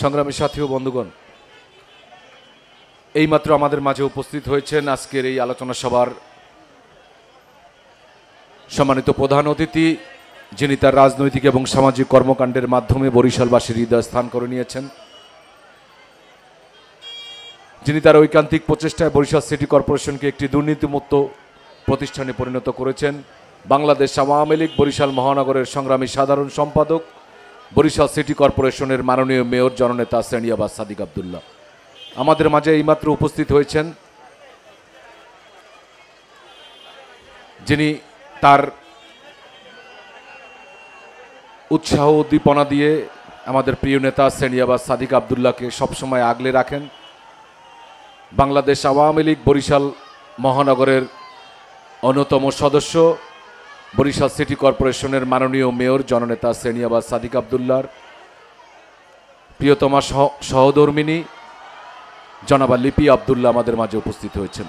সংগ্রামী সাথী ও বন্ধুগণ এইমাত্র আমাদের মাঝে উপস্থিত হয়েছেন আজকের এই আলোচনা সভার সম্মানিত প্রধান অতিথি যিনি তার রাজনৈতিক এবং সামাজিক কর্মকাণ্ডের মাধ্যমে বরিশালবাসীর হৃদয় স্থান করে নিয়েছেন যিনি তার ঐকান্তিক প্রচেষ্টায় বরিশাল সিটি কর্পোরেশনকে একটি দুর্নীতিমুক্ত প্রতিষ্ঠানে পরিণত করেছেন বাংলাদেশ আওয়ামী লীগ বরিশাল মহানগরের সংগ্রামী সাধারণ সম্পাদক বরিশাল সিটি কর্পোরেশনের মাননীয় মেয়র জননেতা সেনিয়াবাদ সাদিক আবদুল্লাহ আমাদের মাঝে এইমাত্র উপস্থিত হয়েছেন যিনি তার উৎসাহ উদ্দীপনা দিয়ে আমাদের প্রিয় নেতা সেনিয়াবাদ সাদিক আবদুল্লাহকে সবসময় আগলে রাখেন বাংলাদেশ আওয়ামী লীগ বরিশাল মহানগরের অন্যতম সদস্য বরিশাল সিটি কর্পোরেশনের মাননীয় মেয়র জননেতা শ্রেণিয়াবাদ সাদিক আবদুল্লার প্রিয়তমা সহ সহধর্মিনী জনাবা লিপি আবদুল্লা আমাদের মাঝে উপস্থিত হয়েছেন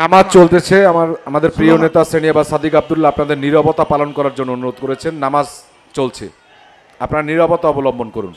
নামাজ চলতেছে আমার আমাদের প্রিয় নেতা বা সাদিক আবদুল্লাহ আপনাদের নিরবতা পালন করার জন্য অনুরোধ করেছেন নামাজ চলছে আপনারা নিরবতা অবলম্বন করুন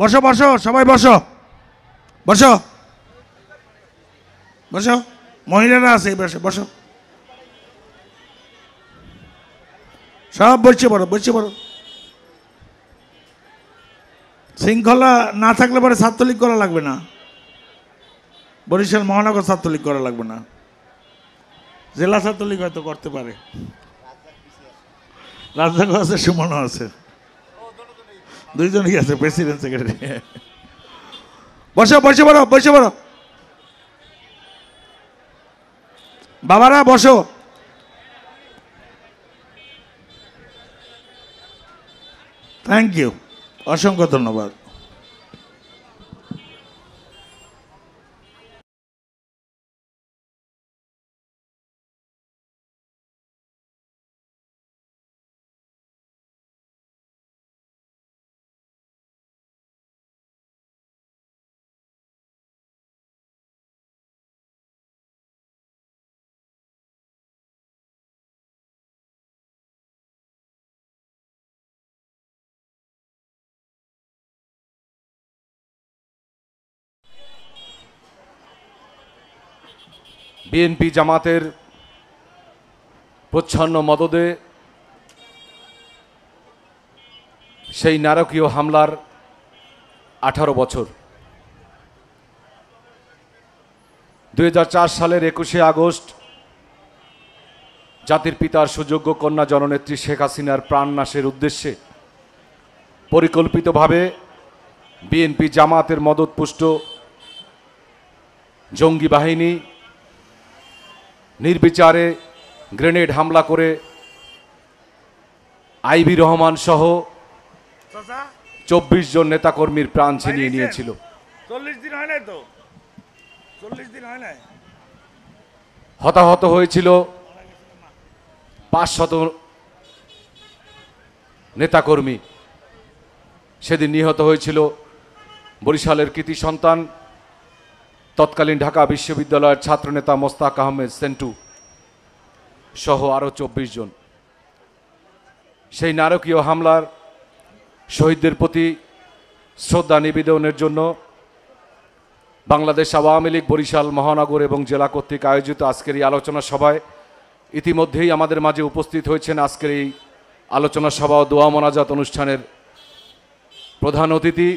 বসো বসো সবাই বসো বসো বসো মহিলারা আছে এই বসে বসো সব বসছে বড় বসছে বড় শৃঙ্খলা না থাকলে পরে ছাত্রলীগ করা লাগবে না বরিশাল মহানগর ছাত্রলীগ করা লাগবে না জেলা ছাত্রলীগ হয়তো করতে পারে রাজাগঞ্জ আছে সুমনও আছে দুইজনই আছে প্রেসিডেন্ট সেক্রেটারি বসে বসে বড় বসে বড় বাবারা বসো থ্যাংক ইউ অসংখ্য ধন্যবাদ বিএনপি জামাতের প্রচ্ছন্ন মদদে সেই নারকীয় হামলার আঠারো বছর দুই সালের একুশে আগস্ট জাতির পিতার সুযোগ্য কন্যা জননেত্রী শেখ হাসিনার প্রাণনাশের উদ্দেশ্যে পরিকল্পিতভাবে বিএনপি জামাতের মদতপুষ্ট জঙ্গি বাহিনী নির্বিচারে গ্রেনেড হামলা করে আইবি রহমান সহ চব্বিশ জন নেতাকর্মীর প্রাণ ছিনিয়ে নিয়েছিল হতাহত হয়েছিল পাঁচশত নেতাকর্মী সেদিন নিহত হয়েছিল বরিশালের কৃতি সন্তান তৎকালীন ঢাকা বিশ্ববিদ্যালয়ের ছাত্রনেতা মোস্তাক আহমেদ সেন্টু সহ আরও চব্বিশ জন সেই নারকীয় হামলার শহীদদের প্রতি শ্রদ্ধা নিবেদনের জন্য বাংলাদেশ আওয়ামী লীগ বরিশাল মহানগর এবং জেলা কর্তৃক আয়োজিত আজকের এই আলোচনা সভায় ইতিমধ্যেই আমাদের মাঝে উপস্থিত হয়েছেন আজকের এই আলোচনা সভা ও দোয়া মোনাজাত অনুষ্ঠানের প্রধান অতিথি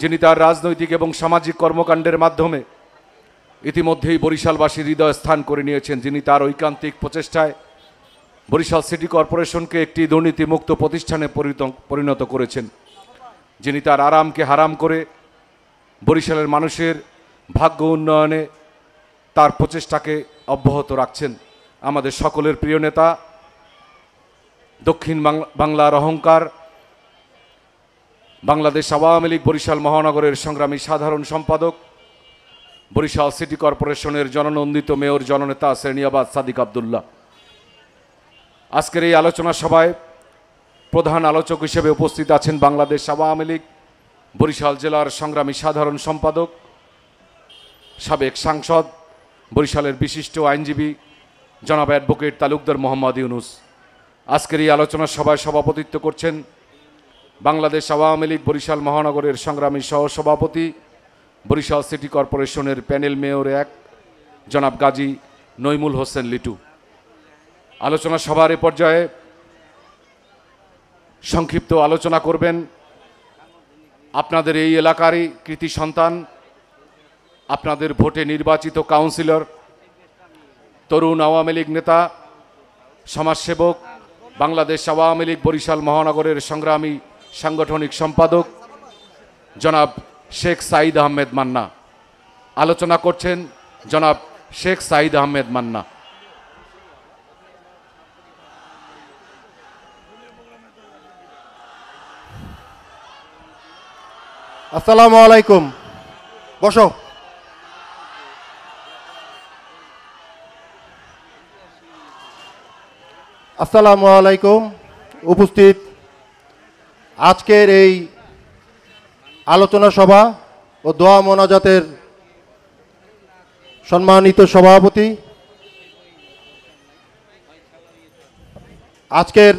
যিনি তার রাজনৈতিক এবং সামাজিক কর্মকাণ্ডের মাধ্যমে ইতিমধ্যেই বরিশালবাসী হৃদয় স্থান করে নিয়েছেন যিনি তার ঐকান্তিক প্রচেষ্টায় বরিশাল সিটি কর্পোরেশনকে একটি দুর্নীতিমুক্ত প্রতিষ্ঠানে পরিণত করেছেন যিনি তার আরামকে হারাম করে বরিশালের মানুষের ভাগ্য উন্নয়নে তার প্রচেষ্টাকে অব্যাহত রাখছেন আমাদের সকলের প্রিয় নেতা দক্ষিণ বাংলার অহংকার বাংলাদেশ আওয়ামী লীগ বরিশাল মহানগরের সংগ্রামী সাধারণ সম্পাদক বরিশাল সিটি কর্পোরেশনের জননন্দিত মেয়র জননেতা শ্রেণিয়াবাদ সাদিক আবদুল্লাহ আজকের এই আলোচনা সভায় প্রধান আলোচক হিসেবে উপস্থিত আছেন বাংলাদেশ আওয়ামী লীগ বরিশাল জেলার সংগ্রামী সাধারণ সম্পাদক সাবেক সাংসদ বরিশালের বিশিষ্ট আইনজীবী জনাব অ্যাডভোকেট তালুকদার মোহাম্মদ ইউনুস আজকের এই আলোচনা সভায় সভাপতিত্ব করছেন বাংলাদেশ আওয়ামী লীগ বরিশাল মহানগরের সংগ্রামী সহসভাপতি বরিশাল সিটি কর্পোরেশনের প্যানেল মেয়র এক জনাব গাজী নইমুল হোসেন লিটু আলোচনা সভার এ পর্যায়ে সংক্ষিপ্ত আলোচনা করবেন আপনাদের এই এলাকারই কৃতি সন্তান আপনাদের ভোটে নির্বাচিত কাউন্সিলর তরুণ আওয়ামী লীগ নেতা সমাজসেবক বাংলাদেশ আওয়ামী লীগ বরিশাল মহানগরের সংগ্রামী সাংগঠনিক সম্পাদক জনাব শেখ সাঈদ আহমেদ মান্না আলোচনা করছেন জনাব শেখ সাঈদ আহমেদ মান্না আসসালামু আলাইকুম বসো আসসালামু আলাইকুম উপস্থিত আজকের এই আলোচনা সভা ও দোয়া মোনাজাতের সম্মানিত সভাপতি আজকের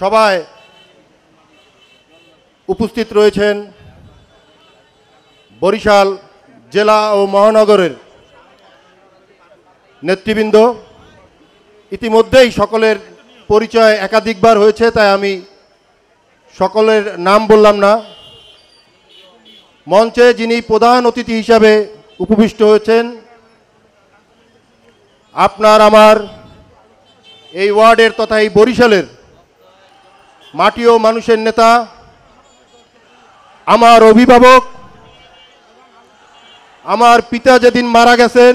সভায় উপস্থিত রয়েছেন বরিশাল জেলা ও মহানগরের নেতৃবৃন্দ ইতিমধ্যেই সকলের পরিচয় একাধিকবার হয়েছে তাই আমি সকলের নাম বললাম না মঞ্চে যিনি প্রধান অতিথি হিসাবে উপবিষ্ট হয়েছেন আপনার আমার এই ওয়ার্ডের তথা এই বরিশালের মাটি ও মানুষের নেতা আমার অভিভাবক আমার পিতা যেদিন মারা গেছেন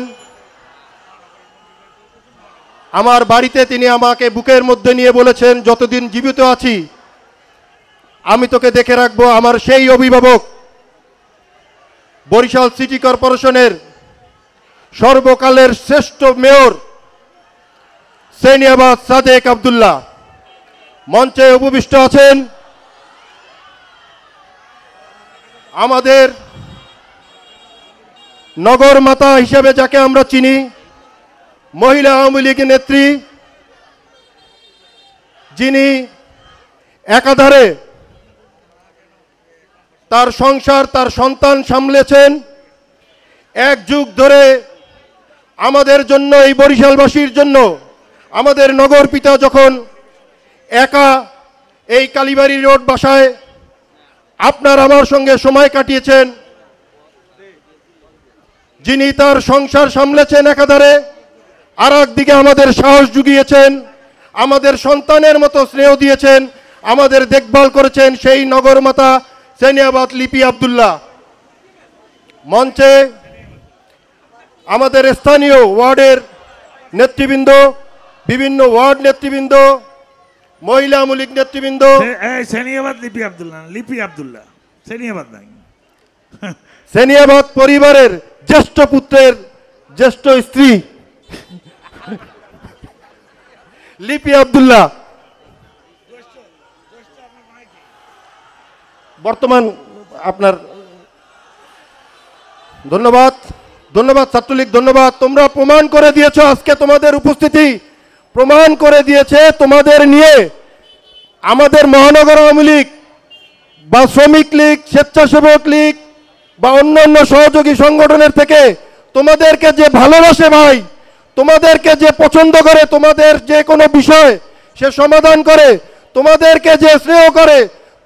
আমার বাড়িতে তিনি আমাকে বুকের মধ্যে নিয়ে বলেছেন যতদিন জীবিত আছি আমি তোকে দেখে রাখবো আমার সেই অভিভাবক বরিশাল সিটি কর্পোরেশনের সর্বকালের শ্রেষ্ঠ মেয়র সেনিয়াবাদ সাদেক আবদুল্লাহ মঞ্চে উপবিষ্ট আছেন আমাদের নগর মাতা হিসেবে যাকে আমরা চিনি মহিলা আওয়ামী লীগ নেত্রী যিনি একাধারে তার সংসার তার সন্তান সামলেছেন এক যুগ ধরে আমাদের জন্য এই বরিশালবাসীর জন্য আমাদের নগর পিতা যখন একা এই কালীবাড়ি রোড বাসায় আপনার আমার সঙ্গে সময় কাটিয়েছেন যিনি তার সংসার সামলেছেন একাধারে আর একদিকে আমাদের সাহস জুগিয়েছেন আমাদের সন্তানের মতো স্নেহ দিয়েছেন আমাদের দেখভাল করেছেন সেই নগরমাতা সেনিয়াবাদ লিপি আবদুল্লাহ মঞ্চে আমাদের স্থানীয় ওয়ার্ডের নেতৃবৃন্দ বিভিন্ন ওয়ার্ড নেতৃবৃন্দ মহিলা আওয়ামী নেতৃবৃন্দ লিপি আবদুল্লাহ লিপি আবদুল্লাহ সেনিয়াবাদ নাই সেনিয়াবাদ পরিবারের জ্যেষ্ঠ পুত্রের জ্যেষ্ঠ স্ত্রী লিপি আবদুল্লাহ বর্তমান আপনার ধন্যবাদ ধন্যবাদ ছাত্রলীগ ধন্যবাদ তোমরা প্রমাণ করে দিয়েছ আজকে তোমাদের উপস্থিতি প্রমাণ করে দিয়েছে তোমাদের নিয়ে আমাদের মহানগর আওয়ামী লীগ বা শ্রমিক লীগ স্বেচ্ছাসেবক লীগ বা অন্যান্য সহযোগী সংগঠনের থেকে তোমাদেরকে যে ভালোবাসে ভাই তোমাদেরকে যে পছন্দ করে তোমাদের যে কোনো বিষয় সে সমাধান করে তোমাদেরকে যে স্নেহ করে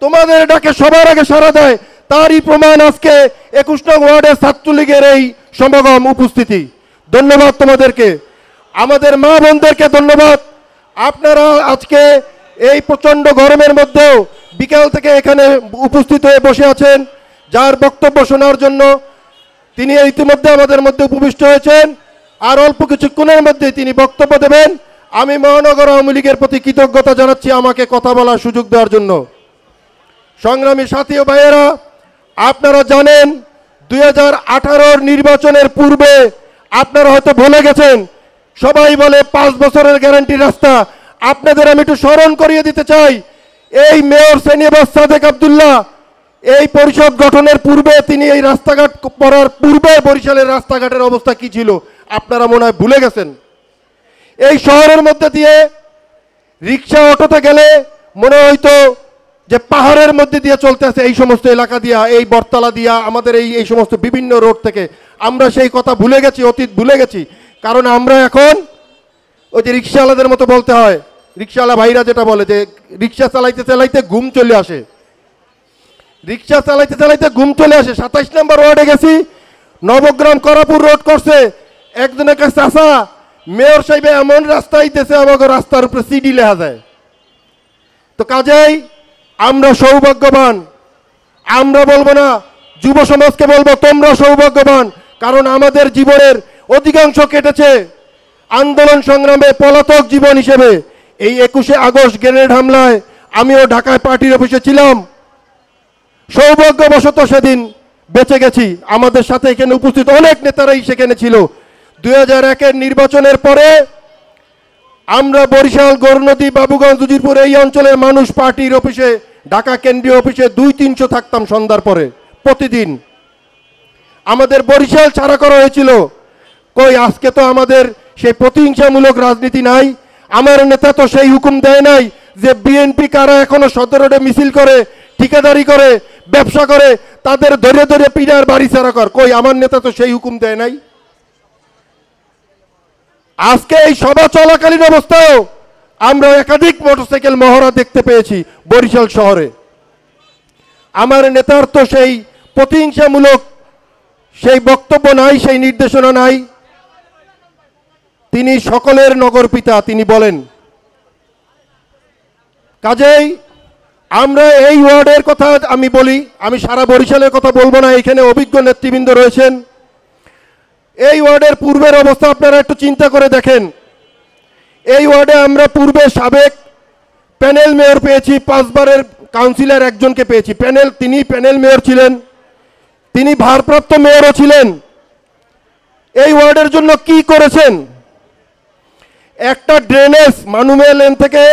তোমাদের ডাকে সবার আগে সারা দেয় তারই প্রমাণ আজকে একুশ নং ওয়ার্ডে ছাত্রলীগের এই সমাগম উপস্থিতি ধন্যবাদ তোমাদেরকে আমাদের মা বোনদেরকে ধন্যবাদ আপনারা আজকে এই প্রচণ্ড গরমের মধ্যেও বিকাল থেকে এখানে উপস্থিত হয়ে বসে আছেন যার বক্তব্য শোনার জন্য তিনি ইতিমধ্যে আমাদের মধ্যে উপবিষ্ট হয়েছেন আর অল্প কিছুক্ষণের মধ্যে তিনি বক্তব্য দেবেন আমি মহানগর আওয়ামী লীগের প্রতি কৃতজ্ঞতা জানাচ্ছি আমাকে কথা বলার সুযোগ দেওয়ার জন্য সংগ্রামী সাথী ভাইয়েরা আপনারা জানেন দুই হাজার নির্বাচনের পূর্বে আপনারা হয়তো ভুলে গেছেন সবাই বলে পাঁচ বছরের গ্যারান্টি রাস্তা আপনাদের আমি একটু স্মরণ করিয়ে দিতে চাই এই মেয়র সেনিবাস সাদেক আবদুল্লাহ এই পরিষদ গঠনের পূর্বে তিনি এই রাস্তাঘাট করার পূর্বে বরিশালের রাস্তাঘাটের অবস্থা কি ছিল আপনারা মনে হয় ভুলে গেছেন এই শহরের মধ্যে দিয়ে রিক্সা অটোতে গেলে মনে হয়তো যে পাহাড়ের মধ্যে দিয়ে চলতে আছে এই সমস্ত এলাকা দিয়া এই বরতলা দিয়া আমাদের এই এই সমস্ত বিভিন্ন রোড থেকে আমরা সেই কথা ভুলে গেছি অতীত ভুলে গেছি কারণ আমরা এখন ওই যে রিক্সাওয়ালাদের মতো বলতে হয় রিক্সাওয়ালা ভাইরা যেটা বলে যে রিক্সা চালাইতে চালাইতে ঘুম চলে আসে রিক্সা চালাইতে চালাইতে ঘুম চলে আসে সাতাইশ নম্বর ওয়ার্ডে গেছি নবগ্রাম করাপুর রোড করছে একজনের কাছে আসা আচ্ছা, মেয়র সাহেব এমন রাস্তা আইতেছে আমাকে রাস্তার উপরে সিডি লেখা যায় তো কাজেই আমরা সৌভাগ্যবান আমরা বলবো না যুব সমাজকে বলবো তোমরা সৌভাগ্যবান কারণ আমাদের জীবনের অধিকাংশ কেটেছে আন্দোলন সংগ্রামে পলাতক জীবন হিসেবে এই একুশে আগস্ট গ্রেনেড হামলায় আমিও ঢাকায় পার্টির অফিসে ছিলাম সৌভাগ্যবশত সেদিন বেঁচে গেছি আমাদের সাথে এখানে উপস্থিত অনেক নেতারাই সেখানে ছিল দুই হাজার নির্বাচনের পরে আমরা বরিশাল গরনদী বাবুগঞ্জ উজিরপুর এই অঞ্চলের মানুষ পার্টির অফিসে ঢাকা কেন্দ্রীয় অফিসে দুই তিনশো থাকতাম সন্ধ্যার পরে প্রতিদিন আমাদের বরিশাল ছাড়া করা হয়েছিল কই আজকে তো আমাদের সেই প্রতিহিংসামূলক রাজনীতি নাই আমার নেতা তো সেই হুকুম দেয় নাই যে বিএনপি কারা এখনো রোডে মিছিল করে ঠিকাদারি করে ব্যবসা করে তাদের ধরে ধরে পিড়ার বাড়ি ছাড়া কর কই আমার নেতা তো সেই হুকুম দেয় নাই আজকে এই সভা চলাকালীন অবস্থায়ও আমরা একাধিক মোটরসাইকেল মহড়া দেখতে পেয়েছি বরিশাল শহরে আমার নেতার তো সেই প্রতিহিংসামূলক সেই বক্তব্য নাই সেই নির্দেশনা নাই তিনি সকলের নগর পিতা তিনি বলেন কাজেই আমরা এই ওয়ার্ডের কথা আমি বলি আমি সারা বরিশালের কথা বলবো না এখানে অভিজ্ঞ নেতৃবৃন্দ রয়েছেন এই ওয়ার্ডের পূর্বের অবস্থা আপনারা একটু চিন্তা করে দেখেন এই ওয়ার্ডে আমরা পূর্বে সাবেক প্যানেল মেয়র পেয়েছি পাঁচবারের কাউন্সিলর একজনকে পেয়েছি প্যানেল তিনি প্যানেল মেয়র ছিলেন তিনি ভারপ্রাপ্ত মেয়রও ছিলেন এই ওয়ার্ডের জন্য কি করেছেন একটা ড্রেনেজ মানুমে লেন থেকে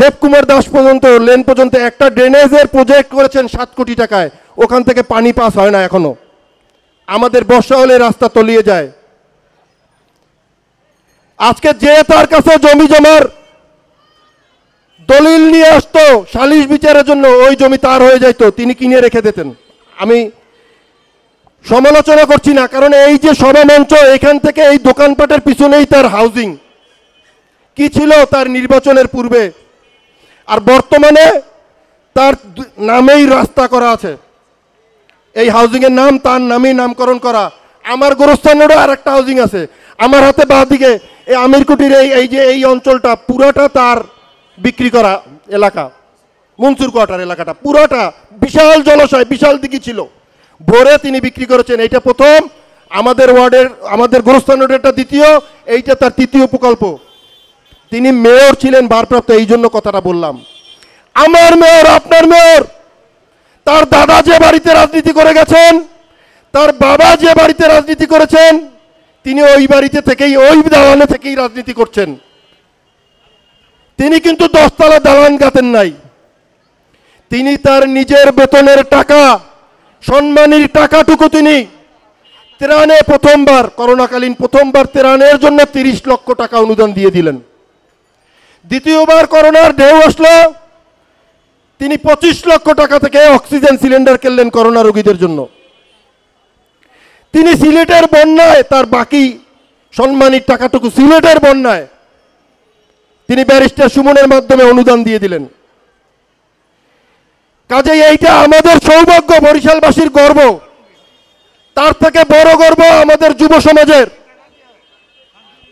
দেবকুমার দাস পর্যন্ত লেন পর্যন্ত একটা ড্রেনেজের প্রজেক্ট করেছেন সাত কোটি টাকায় ওখান থেকে পানি পাস হয় না এখনো আমাদের বর্ষা হলে রাস্তা তলিয়ে যায় আজকে যে তার কাছে জমি জমার দলিল নিয়ে আসতো সালিশ বিচারের জন্য ওই জমি তার হয়ে যাইতো তিনি কিনে রেখে দিতেন আমি সমালোচনা করছি না কারণ এই যে সভামঞ্চ এখান থেকে এই দোকানপাটের পিছনেই তার হাউজিং কি ছিল তার নির্বাচনের পূর্বে আর বর্তমানে তার নামেই রাস্তা করা আছে এই এর নাম তার নামেই নামকরণ করা আমার গোরস্থানেরও আর একটা হাউজিং আছে আমার হাতে বাঁ দিকে এই আমিরকুটির এই এই যে এই অঞ্চলটা পুরাটা তার বিক্রি করা এলাকা মনসুর কোয়াটার এলাকাটা পুরাটা বিশাল জলাশয় বিশাল দিকে ছিল ভোরে তিনি বিক্রি করেছেন এইটা প্রথম আমাদের ওয়ার্ডের আমাদের গোরস্থান রোডেরটা দ্বিতীয় এইটা তার তৃতীয় প্রকল্প তিনি মেয়র ছিলেন ভারপ্রাপ্ত এই জন্য কথাটা বললাম আমার মেয়র আপনার মেয়র তার দাদা যে বাড়িতে রাজনীতি করে গেছেন তার বাবা যে বাড়িতে রাজনীতি করেছেন তিনি ওই বাড়িতে থেকেই ওই দালানে থেকেই রাজনীতি করছেন তিনি কিন্তু দশতলা দালান গাতেন নাই তিনি তার নিজের বেতনের টাকা সম্মানের টাকাটুকু তিনি তেরানে প্রথমবার করোনাকালীন প্রথমবার ত্রাণের জন্য তিরিশ লক্ষ টাকা অনুদান দিয়ে দিলেন দ্বিতীয়বার করোনার ঢেউ আসলো তিনি পঁচিশ লক্ষ টাকা থেকে অক্সিজেন সিলিন্ডার কিনলেন করোনা রোগীদের জন্য তিনি সিলেটের বন্যায় তার বাকি সম্মানিত টাকাটুকু সিলেটের বন্যায় তিনি ব্যারিস্টার সুমনের মাধ্যমে অনুদান দিয়ে দিলেন কাজে এইটা আমাদের সৌভাগ্য বরিশালবাসীর গর্ব তার থেকে বড় গর্ব আমাদের যুব সমাজের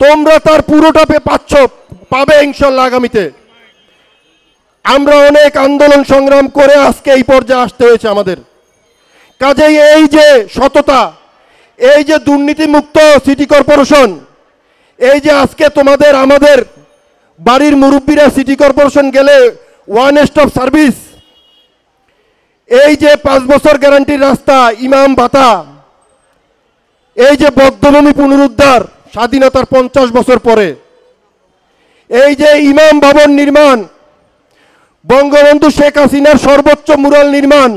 তোমরা তার পুরোটা পাচ্ছ পাবে ইনশাল্লাহ আগামীতে আমরা অনেক আন্দোলন সংগ্রাম করে আজকে এই পর্যায়ে আসতে হয়েছে আমাদের কাজেই এই যে সততা এই যে দুর্নীতিমুক্ত সিটি কর্পোরেশন এই যে আজকে তোমাদের আমাদের বাড়ির মুরব্বীরা সিটি কর্পোরেশন গেলে ওয়ান স্টপ সার্ভিস এই যে পাঁচ বছর গ্যারান্টির রাস্তা ইমাম ভাতা এই যে বদ্ধভূমি পুনরুদ্ধার স্বাধীনতার পঞ্চাশ বছর পরে এই যে ইমাম ভবন নির্মাণ বঙ্গবন্ধু শেখ হাসিনার সর্বোচ্চ মুরাল নির্মাণ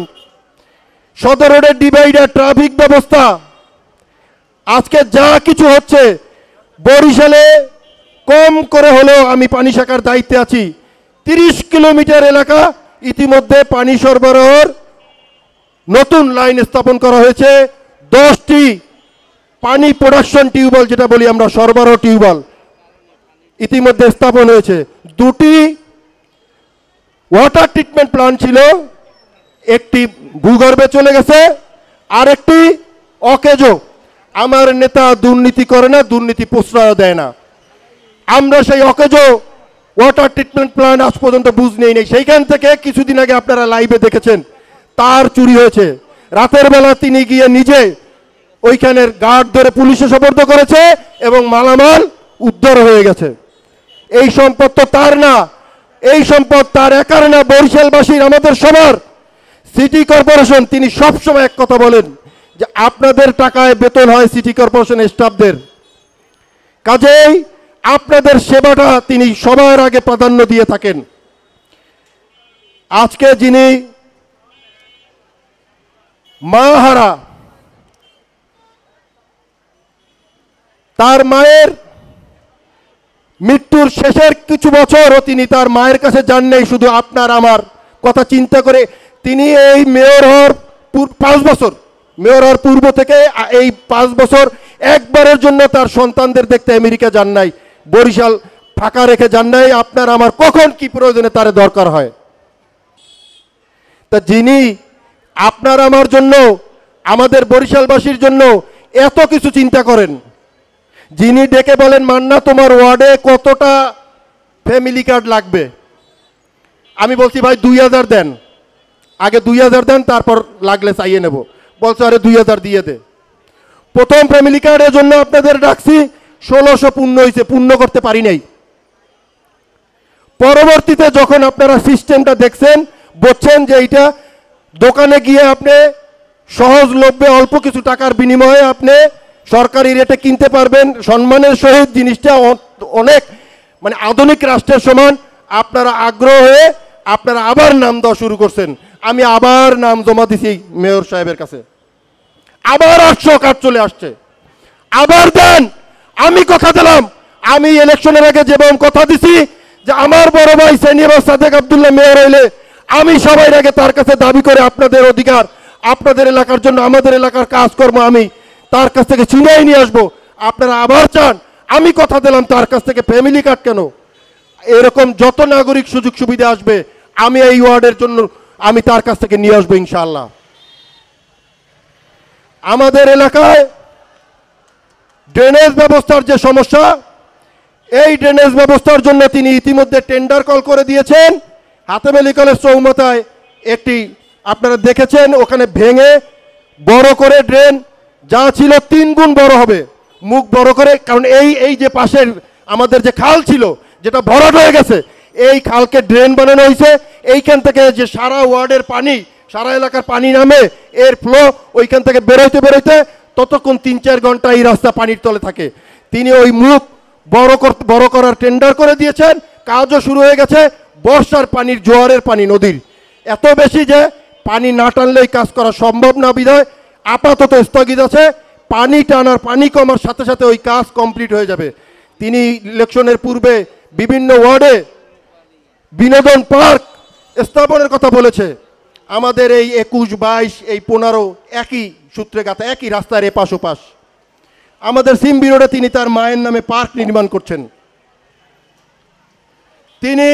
সদর রোডের ডিভাইডার ট্রাফিক ব্যবস্থা আজকে যা কিছু হচ্ছে বরিশালে কম করে হলেও আমি পানি শাখার দায়িত্বে আছি তিরিশ কিলোমিটার এলাকা ইতিমধ্যে পানি সরবরাহর নতুন লাইন স্থাপন করা হয়েছে দশটি পানি প্রোডাকশন টিউবওয়েল যেটা বলি আমরা সরবরাহ টিউবওয়েল ইতিমধ্যে স্থাপন হয়েছে দুটি ওয়াটার ট্রিটমেন্ট প্লান্ট ছিল একটি ভূগর্ভে চলে গেছে আর একটি অকেজো আমার নেতা দুর্নীতি করে না দুর্নীতি প্রশ্রয় দেয় না আমরা সেই অকেজো ওয়াটার ট্রিটমেন্ট প্লান্ট আজ পর্যন্ত বুঝ নেই নেই সেইখান থেকে কিছুদিন আগে আপনারা লাইভে দেখেছেন তার চুরি হয়েছে রাতের বেলা তিনি গিয়ে নিজে ওইখানের গার্ড ধরে পুলিশে সবর্দ করেছে এবং মালামাল উদ্ধার হয়ে গেছে এই সম্পদ তো তার না এই সম্পদ তার একার না বরিশালবাসীর আমাদের সবার সিটি কর্পোরেশন তিনি সবসময় এক কথা বলেন যে আপনাদের টাকায় বেতন হয় সিটি কর্পোরেশনের স্টাফদের কাজেই আপনাদের সেবাটা তিনি সবার আগে প্রাধান্য দিয়ে থাকেন আজকে যিনি মাহারা তার মায়ের মৃত্যুর শেষের কিছু বছর তিনি তার মায়ের কাছে যান নেই শুধু আপনার আমার কথা চিন্তা করে তিনি এই মেয়র হওয়ার পাঁচ বছর মেয়র হওয়ার পূর্ব থেকে এই পাঁচ বছর একবারের জন্য তার সন্তানদের দেখতে আমেরিকা যান নাই বরিশাল ফাঁকা রেখে যান নাই আপনার আমার কখন কি প্রয়োজনে তার দরকার হয় তা যিনি আপনার আমার জন্য আমাদের বরিশালবাসীর জন্য এত কিছু চিন্তা করেন যিনি ডেকে বলেন মান্না তোমার ওয়ার্ডে কতটা ফ্যামিলি কার্ড লাগবে আমি বলছি ভাই দুই হাজার দেন আগে দুই হাজার দেন তারপর লাগলে চাইয়ে নেব বলছো আরে দুই হাজার দিয়ে দে প্রথম ফ্যামিলি কার্ড এর জন্য আপনাদের ডাকছি ষোলোশো পূর্ণ হয়েছে পূর্ণ করতে পারি নাই পরবর্তীতে যখন আপনারা সিস্টেমটা দেখছেন বলছেন যে এইটা দোকানে গিয়ে আপনি সহজলভ্যে অল্প কিছু টাকার বিনিময়ে আপনি সরকারি রেটে কিনতে পারবেন সম্মানের সহিত জিনিসটা অনেক মানে আধুনিক রাষ্ট্রের সমান আপনারা আগ্রহ হয়ে আপনারা আবার নাম দেওয়া শুরু করছেন আমি আবার নাম জমা দিছি মেয়র সাহেবের কাছে আবার আটশো কার্ড চলে আসছে আবার দেন আমি কথা দিলাম আমি ইলেকশনের আগে যেরকম কথা দিছি যে আমার বড় ভাই সেনিয়াবাস সাদেক আবদুল্লাহ মেয়র হইলে আমি সবাই আগে তার কাছে দাবি করে আপনাদের অধিকার আপনাদের এলাকার জন্য আমাদের এলাকার কাজকর্ম আমি তার কাছ থেকে ছিনিয়ে নিয়ে আসবো আপনারা আবার চান আমি কথা দিলাম তার কাছ থেকে ফ্যামিলি কার্ড কেন এরকম যত নাগরিক সুযোগ সুবিধা আসবে আমি এই ওয়ার্ডের জন্য আমি তার কাছ থেকে নিয়ে আসবো ইনশাল্লাহ আমাদের এলাকায় ড্রেনেজ ব্যবস্থার যে সমস্যা এই ড্রেনেজ ব্যবস্থার জন্য তিনি ইতিমধ্যে টেন্ডার কল করে দিয়েছেন হাতে কলেজ চৌমাথায় একটি আপনারা দেখেছেন ওখানে ভেঙে বড় করে ড্রেন যা ছিল তিন গুণ বড় হবে মুখ বড় করে কারণ এই এই যে পাশের আমাদের যে খাল ছিল যেটা ভরাট হয়ে গেছে এই খালকে ড্রেন বানানো হয়েছে এইখান থেকে যে সারা ওয়ার্ডের পানি সারা এলাকার পানি নামে এর ফ্লো ওইখান থেকে বেরোইতে বেরোইতে ততক্ষণ তিন চার ঘন্টা এই রাস্তা পানির তলে থাকে তিনি ওই মুখ বড় বড় করার টেন্ডার করে দিয়েছেন কাজও শুরু হয়ে গেছে বর্ষার পানির জোয়ারের পানি নদীর এত বেশি যে পানি না টানলেই কাজ করা সম্ভব না বিধায় আপাতত স্থগিত আছে পানি টানার পানি কমার সাথে সাথে ওই কাজ কমপ্লিট হয়ে যাবে তিনি ইলেকশনের পূর্বে বিভিন্ন ওয়ার্ডে বিনোদন পার্ক স্থাপনের কথা বলেছে আমাদের এই একুশ বাইশ এই পনেরো একই সূত্রে গাথা একই রাস্তার এপাশ ওপাশ আমাদের সিমবি রোডে তিনি তার মায়ের নামে পার্ক নির্মাণ করছেন তিনি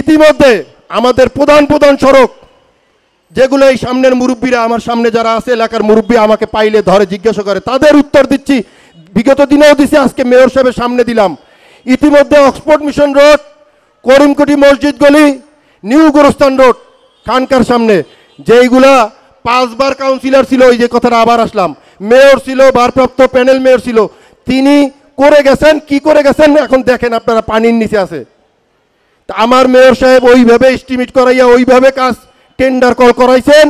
ইতিমধ্যে আমাদের প্রধান প্রধান সড়ক যেগুলো এই সামনের মুরব্বীরা আমার সামনে যারা আছে এলাকার মুরব্বী আমাকে পাইলে ধরে জিজ্ঞাসা করে তাদের উত্তর দিচ্ছি বিগত দিনেও দিছি আজকে মেয়র সাহেবের সামনে দিলাম ইতিমধ্যে অক্সফোর্ড মিশন রোড করিমকুটি মসজিদ গলি নিউ গোরস্তান রোড খানকার সামনে যেইগুলা পাঁচবার কাউন্সিলর ছিল ওই যে কথাটা আবার আসলাম মেয়র ছিল ভারপ্রাপ্ত প্যানেল মেয়র ছিল তিনি করে গেছেন কি করে গেছেন এখন দেখেন আপনারা পানির নিচে আছে আমার মেয়র সাহেব ওইভাবে এস্টিমেট করাইয়া ওইভাবে কাজ টেন্ডার কল করাইছেন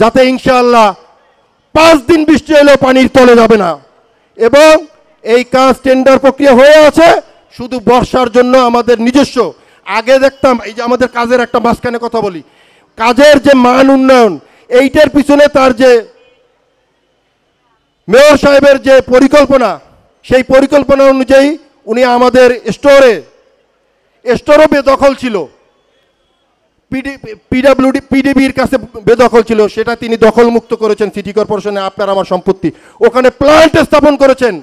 যাতে ইনশাল্লাহ পাঁচ দিন বৃষ্টি এলেও পানির তলে যাবে না এবং এই কাজ টেন্ডার প্রক্রিয়া হয়ে আছে শুধু বর্ষার জন্য আমাদের নিজস্ব আগে দেখতাম এই যে আমাদের কাজের একটা মাঝখানে কথা বলি কাজের যে মান উন্নয়ন এইটার পিছনে তার যে মেয়র সাহেবের যে পরিকল্পনা সেই পরিকল্পনা অনুযায়ী উনি আমাদের স্টোরে স্টোরও বেদখল ছিল পিডাব্লিউডি পিডিবির কাছে বেদখল ছিল সেটা তিনি দখলমুক্ত করেছেন সিটি কর্পোরেশনে আপনার আমার সম্পত্তি ওখানে প্লান্ট স্থাপন করেছেন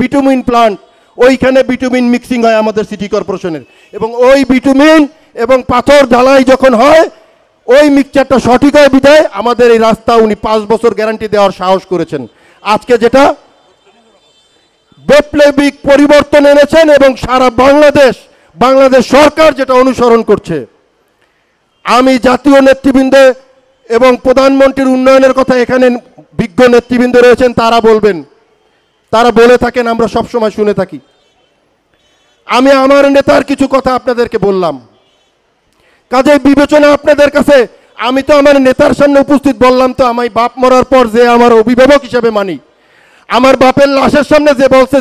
বিটুমিন প্লান্ট ওইখানে বিটুমিন মিক্সিং হয় আমাদের সিটি কর্পোরেশনের এবং ওই বিটুমিন এবং পাথর ঢালাই যখন হয় ওই মিক্সচারটা সঠিক হয় বিধায় আমাদের এই রাস্তা উনি পাঁচ বছর গ্যারান্টি দেওয়ার সাহস করেছেন আজকে যেটা বিপ্লবিক পরিবর্তন এনেছেন এবং সারা বাংলাদেশ বাংলাদেশ সরকার যেটা অনুসরণ করছে আমি জাতীয় নেতৃবৃন্দ এবং প্রধানমন্ত্রীর উন্নয়নের কথা এখানে বিজ্ঞ নেতৃবৃন্দ রয়েছেন তারা বলবেন তারা বলে থাকেন আমরা সবসময় শুনে থাকি আমি আমার নেতার কিছু কথা আপনাদেরকে বললাম কাজে বিবেচনা আপনাদের কাছে আমি তো আমার নেতার সামনে উপস্থিত বললাম তো আমি বাপ মরার পর যে আমার অভিভাবক হিসেবে মানি আমার বাপের লাশের সামনে যে বলছে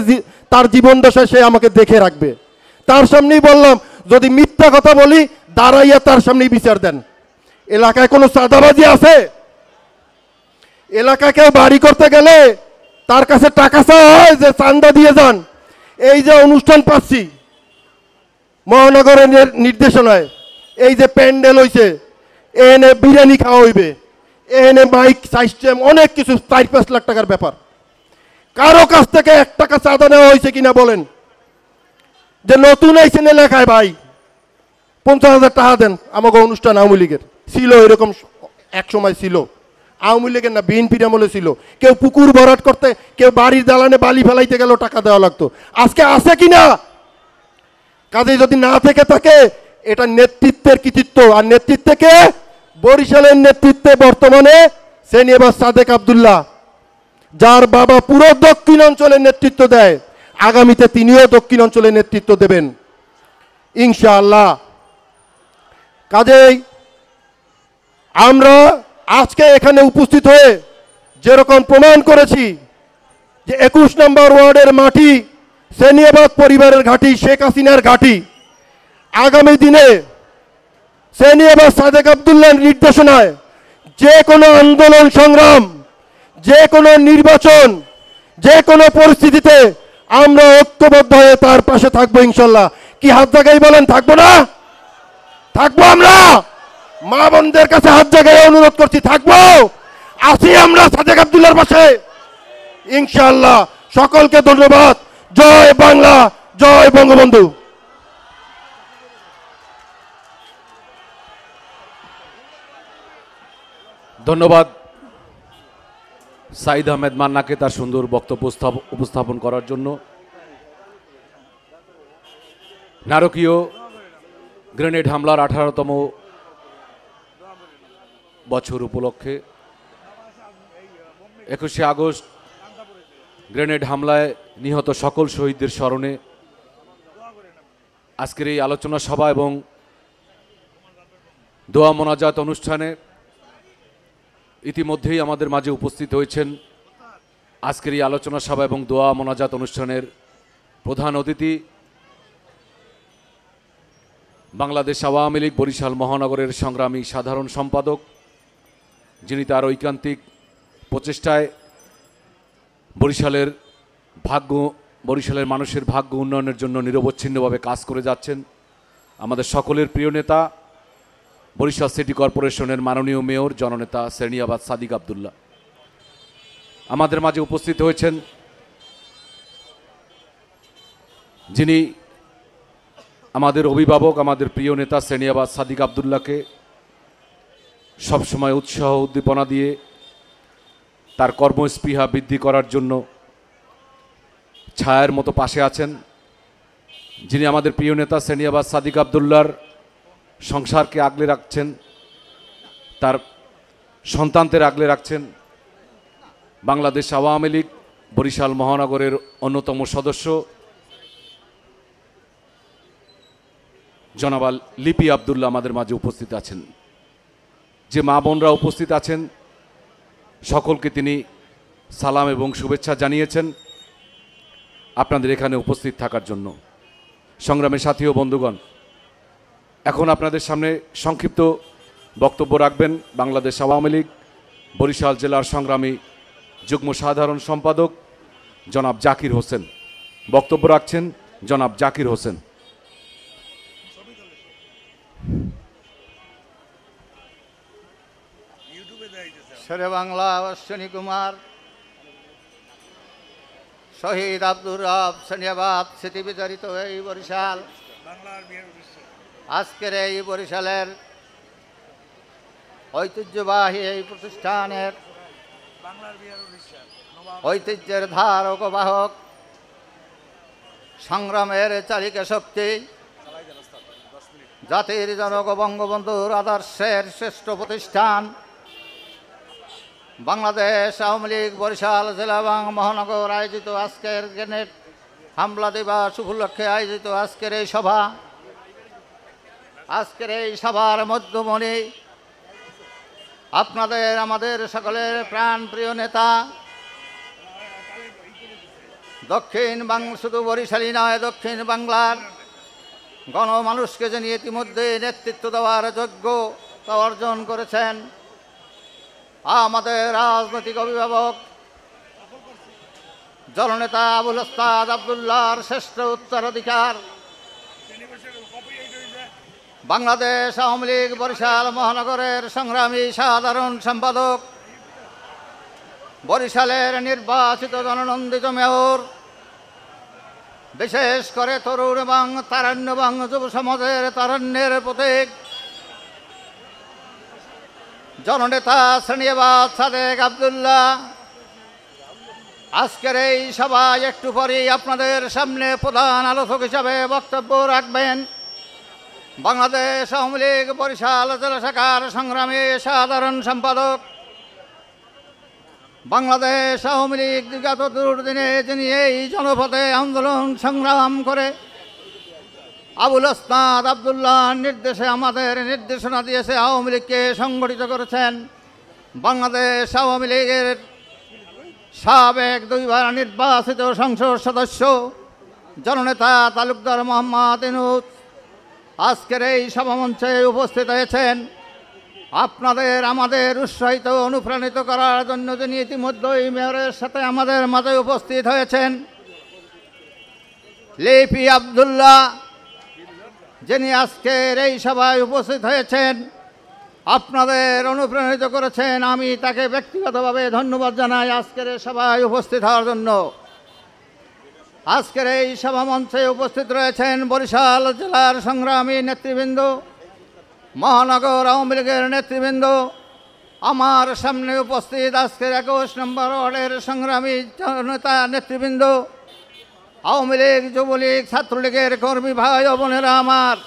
তার জীবন দশায় সে আমাকে দেখে রাখবে তার সামনেই বললাম যদি মিথ্যা কথা বলি দাঁড়াইয়া তার সামনে বিচার দেন এলাকায় কোনো সাদাবাজি আছে এলাকা কেউ বাড়ি করতে গেলে তার কাছে টাকা চাওয়া হয় যে চান্দা দিয়ে যান এই যে অনুষ্ঠান পাচ্ছি মহানগরের নির্দেশনায় এই যে প্যান্ডেল হইছে এনে বিরিয়ানি খাওয়া হইবে এনে মাইক সাইস্টেম অনেক কিছু চার পাঁচ লাখ টাকার ব্যাপার কারো কাছ থেকে এক টাকা চাঁদা নেওয়া হয়েছে কিনা বলেন যে নতুন এইখানে লেখায় ভাই পঞ্চাশ হাজার টাকা দেন আমাকে অনুষ্ঠান আওয়ামী লীগের ছিল এরকম এক সময় ছিল আওয়ামী লীগের না বিএনপির আমলে ছিল কেউ পুকুর ভরাট করতে কেউ বাড়ির দালানে বালি ফেলাইতে গেল টাকা দেওয়া লাগতো আজকে আছে কি না কাজে যদি না থেকে থাকে এটা নেতৃত্বের কৃতিত্ব আর নেতৃত্বকে বরিশালের নেতৃত্বে বর্তমানে এবার সাদেক আবদুল্লাহ যার বাবা পুরো দক্ষিণ অঞ্চলের নেতৃত্ব দেয় আগামীতে তিনিও দক্ষিণ অঞ্চলের নেতৃত্ব দেবেন ইনশাআল্লাহ কাজেই আমরা আজকে এখানে উপস্থিত হয়ে যেরকম প্রমাণ করেছি যে একুশ নম্বর ওয়ার্ডের মাটি সেনিয়াবাদ পরিবারের ঘাঁটি শেখ হাসিনার ঘাঁটি আগামী দিনে সেনিয়াবাদ সাদেক আবদুল্লার নির্দেশনায় যে কোনো আন্দোলন সংগ্রাম যে কোনো নির্বাচন যে কোনো পরিস্থিতিতে আমরা ঐক্যবদ্ধ হয়ে তার পাশে থাকবো ইনশাল্লাহ কি হাত জাগাই বলেন থাকবো না থাকবো আমরা মা বোনদের কাছে হাত জায়গায় অনুরোধ করছি থাকবো আসি আমরা সাদেক আবদুল্লার পাশে ইনশাল্লাহ সকলকে ধন্যবাদ জয় বাংলা জয় বঙ্গবন্ধু ধন্যবাদ সাইদ আহমেদ মান্নাকে তার সুন্দর বক্তব্য উপস্থাপন করার জন্য নারকীয় গ্রেনেড হামলার আঠারোতম বছর উপলক্ষে একুশে আগস্ট গ্রেনেড হামলায় নিহত সকল শহীদদের স্মরণে আজকের এই আলোচনা সভা এবং দোয়া মোনাজাত অনুষ্ঠানে ইতিমধ্যেই আমাদের মাঝে উপস্থিত হয়েছেন আজকের এই আলোচনা সভা এবং দোয়া মোনাজাত অনুষ্ঠানের প্রধান অতিথি বাংলাদেশ আওয়ামী লীগ বরিশাল মহানগরের সংগ্রামী সাধারণ সম্পাদক যিনি তার ঐকান্তিক প্রচেষ্টায় বরিশালের ভাগ্য বরিশালের মানুষের ভাগ্য উন্নয়নের জন্য নিরবচ্ছিন্নভাবে কাজ করে যাচ্ছেন আমাদের সকলের প্রিয় নেতা বরিশাল সিটি কর্পোরেশনের মাননীয় মেয়র জননেতা শ্রেণিয়াবাদ সাদিক আবদুল্লা আমাদের মাঝে উপস্থিত হয়েছেন যিনি আমাদের অভিভাবক আমাদের প্রিয় নেতা শ্রেণিয়াবাদ সাদিক আবদুল্লাকে সবসময় উৎসাহ উদ্দীপনা দিয়ে তার কর্মস্পৃহা বৃদ্ধি করার জন্য ছায়ার মতো পাশে আছেন যিনি আমাদের প্রিয় নেতা শ্রেণিয়াবাদ সাদিক আবদুল্লার সংসারকে আগলে রাখছেন তার সন্তানদের আগলে রাখছেন বাংলাদেশ আওয়ামী লীগ বরিশাল মহানগরের অন্যতম সদস্য জনাবাল লিপি আবদুল্লাহ আমাদের মাঝে উপস্থিত আছেন যে মা বোনরা উপস্থিত আছেন সকলকে তিনি সালাম এবং শুভেচ্ছা জানিয়েছেন আপনাদের এখানে উপস্থিত থাকার জন্য সংগ্রামের সাথী ও বন্ধুগণ এখন আপনাদের সামনে সংক্ষিপ্ত বক্তব্য রাখবেন বাংলাদেশ আওয়ামী লীগ বরিশাল জেলার সংগ্রামী যুগ্ম সাধারণ সম্পাদক জনাব জাকির হোসেন বক্তব্য রাখছেন জনাব জাকির হোসেন শেরে বাংলা অশ্বিনী কুমার শহীদ আব্দুর রব সনিয়াবাদ স্মৃতি বিচারিত এই বরিশাল আজকের এই বরিশালের ঐতিহ্যবাহী এই প্রতিষ্ঠানের ঐতিহ্যের ধারক বাহক সংগ্রামের চালিকা শক্তি জাতির জনক বঙ্গবন্ধুর আদর্শের শ্রেষ্ঠ প্রতিষ্ঠান বাংলাদেশ আওয়ামী লীগ বরিশাল জেলা এবং মহানগর আয়োজিত আজকের গ্রেনেড হামলা দিবস উপলক্ষে আয়োজিত আজকের এই সভা আজকের এই সভার মধ্যমণি আপনাদের আমাদের সকলের প্রাণ প্রিয় নেতা দক্ষিণ বাং শুধু বরিশালই নয় দক্ষিণ বাংলার গণমানুষকে যিনি ইতিমধ্যে নেতৃত্ব দেওয়ার যোগ্য তা অর্জন করেছেন আমাদের রাজনৈতিক অভিভাবক জননেতা আবুল হস্তাদ আবদুল্লাহর শ্রেষ্ঠ উত্তরাধিকার বাংলাদেশ আওয়ামী লীগ বরিশাল মহানগরের সংগ্রামী সাধারণ সম্পাদক বরিশালের নির্বাচিত জননন্দিত মেয়র বিশেষ করে তরুণ এবং তারান্য এবং যুব সমাজের তারণ্যের প্রতীক জননেতা শ্রেণীবাদ সাদেক আবদুল্লাহ আজকের এই সভায় একটু পরেই আপনাদের সামনে প্রধান আলোচক হিসাবে বক্তব্য রাখবেন বাংলাদেশ আওয়ামী লীগ বরিশাল জেলা শাখার সংগ্রামী সাধারণ সম্পাদক বাংলাদেশ আওয়ামী লীগ বিগত দুর্দিনে যিনি এই জনপথে আন্দোলন সংগ্রাম করে আবুল ওসনাদ আবদুল্লাহ নির্দেশে আমাদের নির্দেশনা দিয়েছে আওয়ামী লীগকে সংগঠিত করেছেন বাংলাদেশ আওয়ামী লীগের সাবেক দুইবার নির্বাচিত সংসদ সদস্য জননেতা তালুকদার মোহাম্মদ ইনুদ আজকের এই সভামঞ্চে উপস্থিত হয়েছেন আপনাদের আমাদের উৎসাহিত অনুপ্রাণিত করার জন্য তিনি ইতিমধ্যেই মেয়রের সাথে আমাদের মাঝে উপস্থিত হয়েছেন লিপি আবদুল্লাহ যিনি আজকের এই সভায় উপস্থিত হয়েছেন আপনাদের অনুপ্রাণিত করেছেন আমি তাকে ব্যক্তিগতভাবে ধন্যবাদ জানাই আজকের এই সভায় উপস্থিত হওয়ার জন্য আজকের এই মঞ্চে উপস্থিত রয়েছেন বরিশাল জেলার সংগ্রামী নেতৃবৃন্দ মহানগর আওয়ামী লীগের নেতৃবৃন্দ আমার সামনে উপস্থিত আজকের একুশ নম্বর ওয়ার্ডের সংগ্রামী জনতা নেতৃবৃন্দ আওয়ামী লীগ যুবলীগ ছাত্রলীগের কর্মী ভাই ও বোনেরা আমার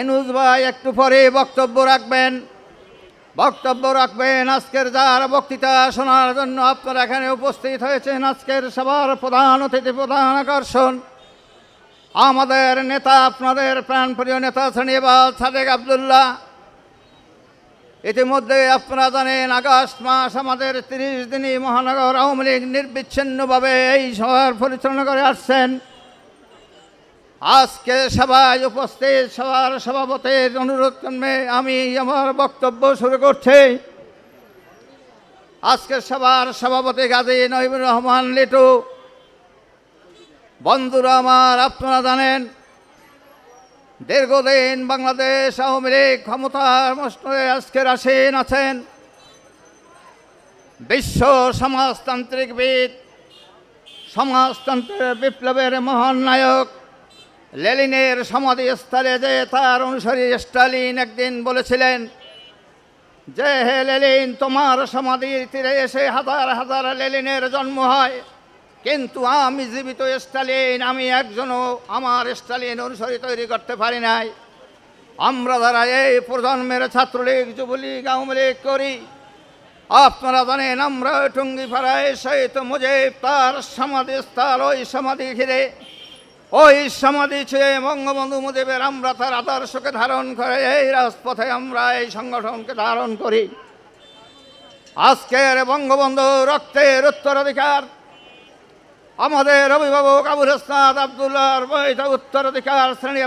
এনুজ ভাই একটু পরে বক্তব্য রাখবেন বক্তব্য রাখবেন আজকের যার বক্তৃতা শোনার জন্য আপনারা এখানে উপস্থিত হয়েছেন আজকের সবার প্রধান অতিথি প্রধান আকর্ষণ আমাদের নেতা আপনাদের প্রাণপ্রিয় নেতা শ্রেণীবাদ সাদেক আবদুল্লাহ ইতিমধ্যে আপনারা জানেন আগস্ট মাস আমাদের তিরিশ দিনই মহানগর আওয়ামী লীগ নির্বিচ্ছিন্নভাবে এই সভার পরিচালনা করে আসছেন আজকে সবাই উপস্থিত সবার সভাপতির অনুরোধ জন্মে আমি আমার বক্তব্য শুরু করছি আজকে সবার সভাপতি গাজী নহিবুর রহমান লিটু বন্ধুরা আমার আপনারা জানেন দীর্ঘদিন বাংলাদেশ আওয়ামী লীগ ক্ষমতার মস্তরে আজকের আসীন আছেন বিশ্ব সমাজতান্ত্রিকবিদ সমাজতন্ত্রের বিপ্লবের মহান নায়ক লেলিনের সমাধিস্থলে যে তার অনুসারী স্টালিন একদিন বলেছিলেন যে হে লেলিন তোমার সমাধি তীরে এসে হাজার হাজার লেলিনের জন্ম হয় কিন্তু আমি জীবিত স্টালিন আমি একজনও আমার স্টালিন অনুসারী তৈরি করতে পারি নাই আমরা যারা এই প্রজন্মের ছাত্রলীগ যুবলীগ আওয়ামী লীগ করি আপনারা জানেন আমরা টুঙ্গি পাড়ায় সহিত মুজে তার সমাধি স্থল ওই সমাধি ঘিরে ওই সমাধি ছেড়ে বঙ্গবন্ধু মুজিবের আমরা তার আদর্শকে ধারণ করে এই রাজপথে আমরা এই সংগঠনকে ধারণ করি আজকের বঙ্গবন্ধু রক্তের উত্তরাধিকার আমাদের অভিভাবক আবুল হাসনাদ আবদুল্লাহর বৈধ উত্তরাধিকার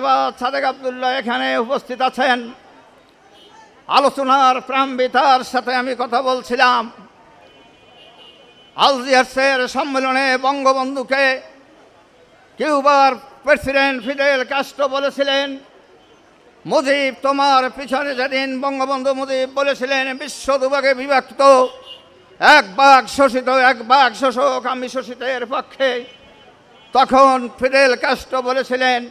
আবাদ সাদেক আবদুল্লাহ এখানে উপস্থিত আছেন আলোচনার প্রাম্বিতার সাথে আমি কথা বলছিলাম আলজিয়ার্সের সম্মেলনে বঙ্গবন্ধুকে কিউবার প্রেসিডেন্ট ফিডেল কাস্টো বলেছিলেন মুজিব তোমার পিছনে যেদিন বঙ্গবন্ধু মুজিব বলেছিলেন বিশ্ব দুভাগে বিভক্ত এক বাঘ শোষিত এক বাঘ শোষক আমি শোষিতের পক্ষে তখন ফিদেল কাস্ট বলেছিলেন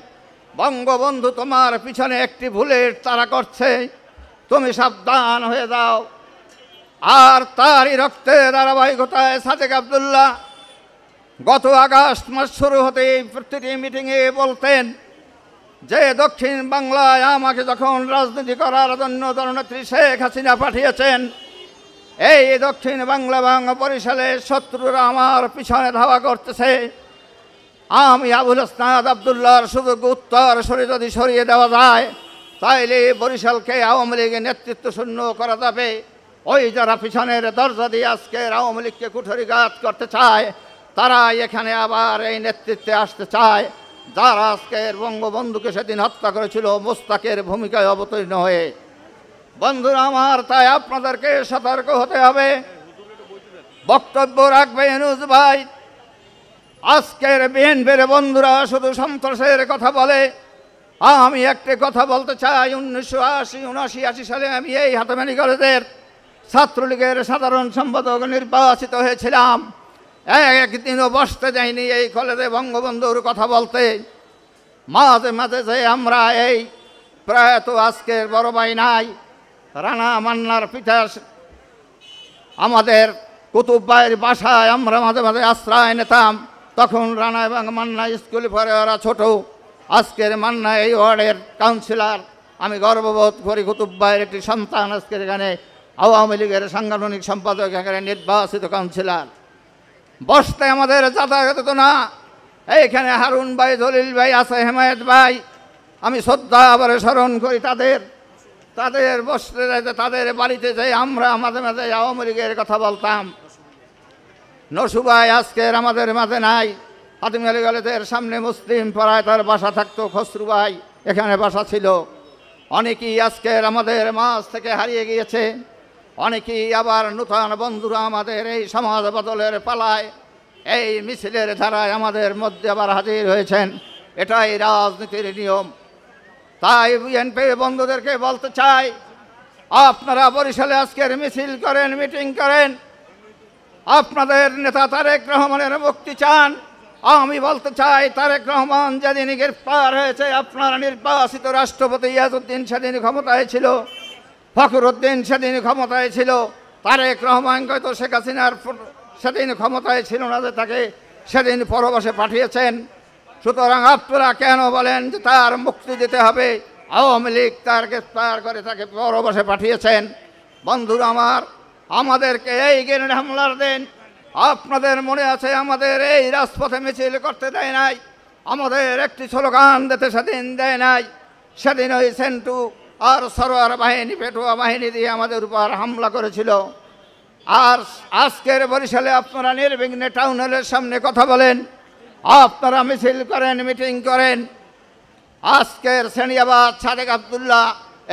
বঙ্গবন্ধু তোমার পিছনে একটি ভুলের তারা করছে তুমি সাবধান হয়ে দাও আর তারই রক্তে ধারাবাহিকতায় সাদেক আবদুল্লাহ গত আগস্ট মাস শুরু হতে প্রতিটি মিটিংয়ে বলতেন যে দক্ষিণ বাংলায় আমাকে যখন রাজনীতি করার জন্য জননেত্রী শেখ হাসিনা পাঠিয়েছেন এই দক্ষিণ বাংলা বাংলা বরিশালে শত্রুরা আমার পিছনে ধাওয়া করতেছে আমি আবুল হাসনাদ আবদুল্লাহর শুধু উত্তর সরে যদি সরিয়ে দেওয়া যায় তাইলে বরিশালকে আওয়ামী লীগের নেতৃত্ব শূন্য করা যাবে ওই যারা পিছনের দরজা দিয়ে আজকে আওয়ামী লীগকে কুঠরিঘাত করতে চায় তারা এখানে আবার এই নেতৃত্বে আসতে চায় যারা আজকের বঙ্গবন্ধুকে সেদিন হত্যা করেছিল মোস্তাকের ভূমিকায় অবতীর্ণ হয়ে বন্ধুরা আমার তাই আপনাদেরকে সতর্ক হতে হবে বক্তব্য রাখবে এনুজ ভাই আজকের বিএনপির বন্ধুরা শুধু সন্তোষের কথা বলে আমি একটি কথা বলতে চাই উনিশশো আশি উনআশি আশি সালে আমি এই হাতমেনি কলেজের ছাত্রলীগের সাধারণ সম্পাদক নির্বাচিত হয়েছিলাম একদিনও বসতে যাইনি এই কলেজে বঙ্গবন্ধুর কথা বলতে মাঝে মাঝে যে আমরা এই প্রয়াত আজকের বড় ভাই নাই রানা মান্নার পিতা আমাদের কুতুব বাসায় আমরা মাঝে মাঝে আশ্রয় নিতাম তখন রানা এবং মান্না স্কুল পরে ওরা ছোট আজকের মান্না এই ওয়ার্ডের কাউন্সিলার আমি গর্ববোধ করি কুতুব একটি সন্তান আজকের এখানে আওয়ামী লীগের সাংগঠনিক সম্পাদক এখানে নির্বাচিত কাউন্সিলার বসতে আমাদের যাতায়াত তো না এইখানে হারুন ভাই দলিল ভাই আছে হেমায়েত ভাই আমি শ্রদ্ধা আবার স্মরণ করি তাদের তাদের বস্ত্রে যাইতে তাদের বাড়িতে যাই আমরা মাঝে মাঝে আওয়ামী লীগের কথা বলতাম নসুবাই আজকের আমাদের মাঝে নাই হাতিম আলী সামনে মুসলিম পাড়ায় তার বাসা থাকতো খসরুবাই এখানে বাসা ছিল অনেকেই আজকের আমাদের মাছ থেকে হারিয়ে গিয়েছে অনেকেই আবার নূতন বন্ধুরা আমাদের এই সমাজ বদলের পালায় এই মিছিলের ধারায় আমাদের মধ্যে আবার হাজির হয়েছেন এটাই রাজনীতির নিয়ম তাই বিএনপি বন্ধুদেরকে বলতে চাই আপনারা বরিশালে আজকের মিছিল করেন মিটিং করেন আপনাদের নেতা তারেক রহমানের মুক্তি চান আমি বলতে চাই তারেক রহমান যেদিন গ্রেফতার হয়েছে আপনার নির্বাচিত রাষ্ট্রপতি ইয়াজউদ্দিন সেদিন ক্ষমতায় ছিল ফখরুদ্দিন সেদিন ক্ষমতায় ছিল তারেক রহমান হয়তো শেখ হাসিনার সেদিন ক্ষমতায় ছিল না যে তাকে সেদিন পরবাসে পাঠিয়েছেন সুতরাং আপনারা কেন বলেন যে তার মুক্তি দিতে হবে আওয়ামী লীগ তার গ্রেফতার করে তাকে পরবাসে পাঠিয়েছেন বন্ধুরা আমার আমাদেরকে এই গ্রেনেড হামলার দিন আপনাদের মনে আছে আমাদের এই রাজপথে মিছিল করতে দেয় নাই আমাদের একটি স্লোগান দিতে সেদিন দেয় নাই সেদিন ওই সেন্টু আর সরোয়ার বাহিনী পেটুয়া বাহিনী দিয়ে আমাদের উপর হামলা করেছিল আর আজকের বরিশালে আপনারা নির্বিঘ্নে টাউন হলের সামনে কথা বলেন আপনারা মিছিল করেন মিটিং করেন আজকের শ্রেণীবাদ সাদেক আবদুল্লাহ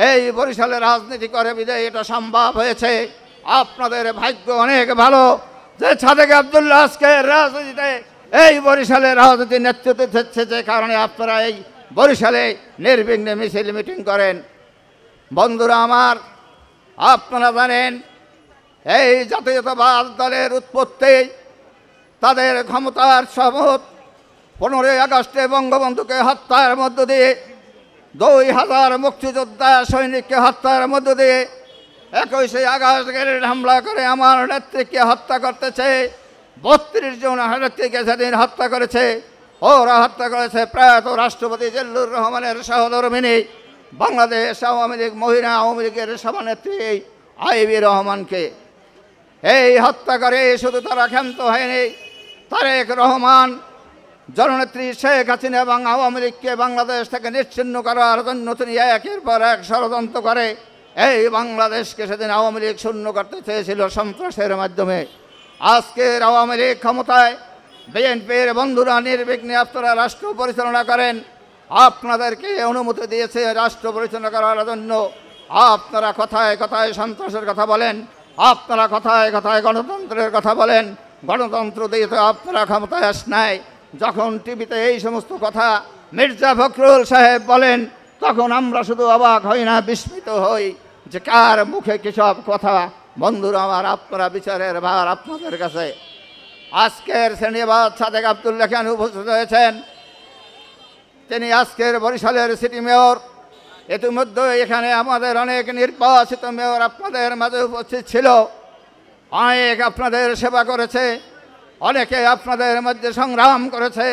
এই বরিশালে রাজনীতি করে বিদায় এটা সম্ভব হয়েছে আপনাদের ভাগ্য অনেক ভালো যে সাদেক আবদুল্লাহ আজকের রাজনীতিতে এই বরিশালে রাজনীতি নেতৃত্ব দিচ্ছে যে কারণে আপনারা এই বরিশালে নির্বিঘ্নে মিছিল মিটিং করেন বন্ধুরা আমার আপনারা জানেন এই জাতীয়তাবাদ দলের উৎপত্তি তাদের ক্ষমতার সমত পনেরোই আগস্টে বঙ্গবন্ধুকে হত্যার মধ্য দিয়ে দুই হাজার মুক্তিযোদ্ধা সৈনিককে হত্যার মধ্য দিয়ে একুশে আগস্ট গ্রেনেড হামলা করে আমার নেত্রীকে হত্যা করতেছে বত্রিশ জন নেত্রীকে সেদিন হত্যা করেছে ওরা হত্যা করেছে প্রয়াত রাষ্ট্রপতি জিল্লুর রহমানের সহধর্মিনী বাংলাদেশ আওয়ামী লীগ মহিলা আওয়ামী লীগের সভানেত্রী আইবি রহমানকে এই হত্যা করে শুধু তারা ক্ষান্ত হয়নি তারেক রহমান জননেত্রী শেখ হাসিনা এবং আওয়ামী লীগকে বাংলাদেশ থেকে নিচ্ছিন্ন করার জন্য তিনি একের পর এক ষড়যন্ত্র করে এই বাংলাদেশকে সেদিন আওয়ামী লীগ শূন্য করতে চেয়েছিল সন্ত্রাসের মাধ্যমে আজকের আওয়ামী লীগ ক্ষমতায় বিএনপির বন্ধুরা নির্বিঘ্নে আপনারা রাষ্ট্র পরিচালনা করেন আপনাদেরকে অনুমতি দিয়েছে রাষ্ট্র পরিচালনা করার জন্য আপনারা কথায় কথায় সন্ত্রাসের কথা বলেন আপনারা কথায় কথায় গণতন্ত্রের কথা বলেন গণতন্ত্র দিয়ে তো আপনারা ক্ষমতায় আস নাই যখন টিভিতে এই সমস্ত কথা মির্জা ফখরুল সাহেব বলেন তখন আমরা শুধু অবাক হই না বিস্মিত হই যে কার মুখে কিসব কথা বন্ধুর আমার আপনারা বিচারের ভার আপনাদের কাছে আজকের শ্রেণীবাদ সাদেক আবদুল্লা খান উপস্থিত হয়েছেন তিনি আজকের বরিশালের সিটি মেয়র ইতিমধ্যে এখানে আমাদের অনেক নির্বাচিত মেয়র আপনাদের মাঝে উপস্থিত ছিল অনেক আপনাদের সেবা করেছে অনেকে আপনাদের মধ্যে সংগ্রাম করেছে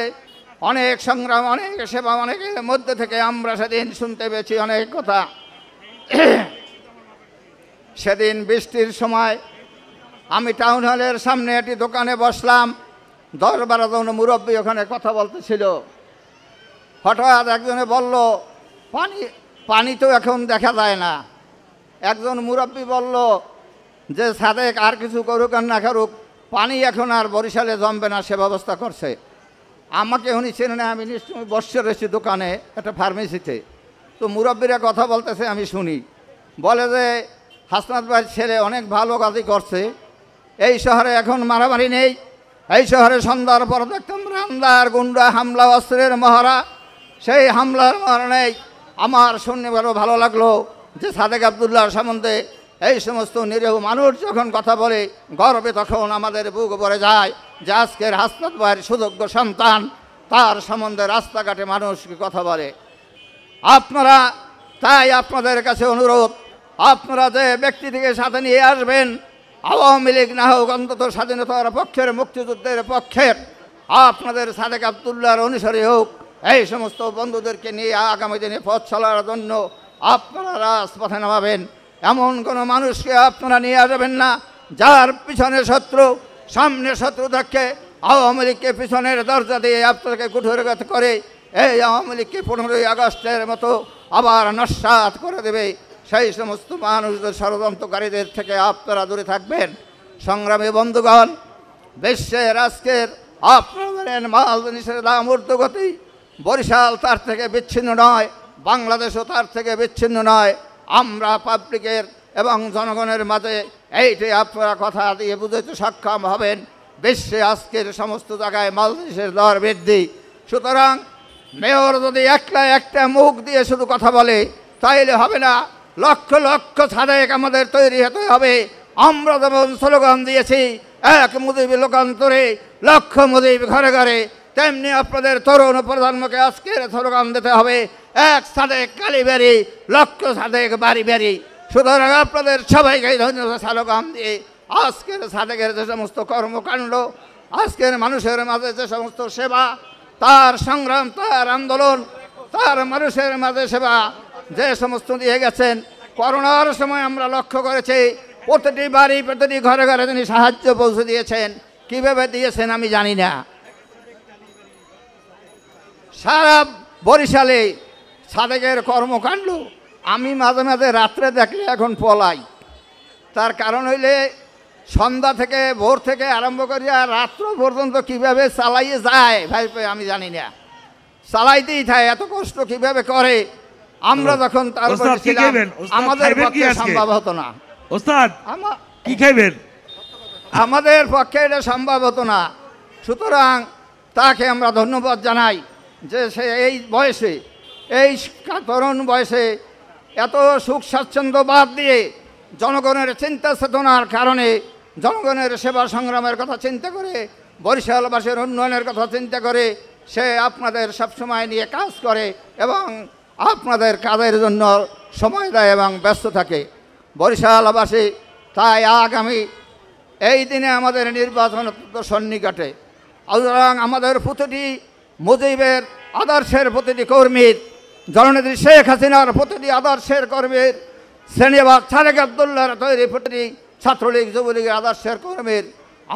অনেক সংগ্রাম অনেক সেবা অনেকের মধ্যে থেকে আমরা সেদিন শুনতে পেয়েছি অনেক কথা সেদিন বৃষ্টির সময় আমি টাউন হলের সামনে একটি দোকানে বসলাম দশ বারো জন মুরব্বী ওখানে কথা বলতেছিল হঠাৎ একজনে বলল পানি পানি তো এখন দেখা যায় না একজন মুরব্বী বলল যে সাদেক আর কিছু করুক আর না করুক পানি এখন আর বরিশালে জমবে না সে ব্যবস্থা করছে আমাকে উনি চেনে না আমি নিশ্চয় বসে রয়েছি দোকানে একটা ফার্মেসিতে তো মুরব্বীরা কথা বলতেছে আমি শুনি বলে যে হাসনাথ ভাইয়ের ছেলে অনেক ভালো কাজই করছে এই শহরে এখন মারামারি নেই এই শহরে সন্ধ্যার পর দেখতাম রান্দার গুন্ডা হামলা অস্ত্রের মহারা সেই হামলার মহারা নেই আমার শুনে ভালো লাগলো যে সাদেক আবদুল্লাহ সম্বন্ধে এই সমস্ত নিরীহ মানুষ যখন কথা বলে গর্বে তখন আমাদের বুক ভরে যায় যে আজকের হাসনাত ভাইয়ের সুযোগ্য সন্তান তার সম্বন্ধে রাস্তাঘাটে মানুষ কথা বলে আপনারা তাই আপনাদের কাছে অনুরোধ আপনারা যে ব্যক্তি থেকে সাথে নিয়ে আসবেন আওয়ামী লীগ না হোক অন্তত স্বাধীনতার পক্ষের মুক্তিযুদ্ধের পক্ষের আপনাদের সাদেক আবদুল্লার অনুসারী হোক এই সমস্ত বন্ধুদেরকে নিয়ে আগামী দিনে পথ চলার জন্য আপনারা রাজপথে নামাবেন এমন কোনো মানুষকে আপনারা নিয়ে আসবেন না যার পিছনে শত্রু সামনে শত্রু থাকে আওয়ামী লীগকে পিছনের দরজা দিয়ে আপনাকে কুঠোরঘাত করে এই আওয়ামী লীগকে পনেরোই আগস্টের মতো আবার নস্বাত করে দেবে সেই সমস্ত মানুষদের ষড়যন্ত্রকারীদের থেকে আপনারা দূরে থাকবেন সংগ্রামী বন্ধুগণ বিশ্বের আজকের আপনাদের মাল জিনিসের দাম ঊর্ধ্বগতি বরিশাল তার থেকে বিচ্ছিন্ন নয় বাংলাদেশও তার থেকে বিচ্ছিন্ন নয় আমরা পাবলিকের এবং জনগণের মাঝে এইটি আপনারা কথা দিয়ে বুঝতে সক্ষম হবেন বিশ্বে আজকের সমস্ত জায়গায় মালদেশের দর বৃদ্ধি সুতরাং মেয়র যদি একলা একটা মুখ দিয়ে শুধু কথা বলে তাইলে হবে না লক্ষ লক্ষ ছাদেক আমাদের তৈরি হতে হবে আমরা যেমন স্লোগান দিয়েছি এক মুজিব লোকান্তরে লক্ষ মুজিব ঘরে ঘরে তেমনি আপনাদের তরুণ প্রজন্মকে আজকের স্লোগান দিতে হবে এক সাথে কালীবাড়ি লক্ষ সাথে বাড়ি বাড়ি সুতরাং আপনাদের সবাইকে ধন্যবাদ স্লোগান দিয়ে আজকের সাদেকের যে সমস্ত কর্মকাণ্ড আজকের মানুষের মাঝে যে সমস্ত সেবা তার সংগ্রাম তার আন্দোলন তার মানুষের মাঝে সেবা যে সমস্ত দিয়ে গেছেন করোনার সময় আমরা লক্ষ্য করেছি প্রতিটি বাড়ি প্রতিটি ঘরে ঘরে তিনি সাহায্য পৌঁছে দিয়েছেন কীভাবে দিয়েছেন আমি জানি না সারা বরিশালে সাদেকের কর্মকাণ্ড আমি মাঝে মাঝে রাত্রে দেখলে এখন পলাই তার কারণ হইলে সন্ধ্যা থেকে ভোর থেকে আরম্ভ করিয়া রাত্র পর্যন্ত কিভাবে চালাইয়ে যায় ভাই আমি জানি না চালাইতেই থাকে এত কষ্ট কিভাবে করে আমরা যখন তার ছিলাম আমাদের পক্ষে সম্ভব হতো না কি খাইবেন আমাদের পক্ষে এটা সম্ভব হতো না সুতরাং তাকে আমরা ধন্যবাদ জানাই যে সে এই বয়সে এই তরুণ বয়সে এত সুখ স্বাচ্ছন্দ্য বাদ দিয়ে জনগণের চিন্তা চেতনার কারণে জনগণের সেবা সংগ্রামের কথা চিন্তা করে বরিশালবাসীর উন্নয়নের কথা চিন্তা করে সে আপনাদের সবসময় নিয়ে কাজ করে এবং আপনাদের কাজের জন্য সময় দেয় এবং ব্যস্ত থাকে বরিশালবাসী তাই আগামী এই দিনে আমাদের নির্বাচন সন্নিকটে সুতরাং আমাদের প্রতিটি মুজিবের আদর্শের প্রতিটি কর্মীর জননেত্রী শেখ হাসিনার প্রতিটি আদর্শের কর্মীর শ্রেণীবাদ সারেক আবদুল্লার তৈরি প্রতিটি ছাত্রলীগ যুবলীগের আদর্শের কর্মীর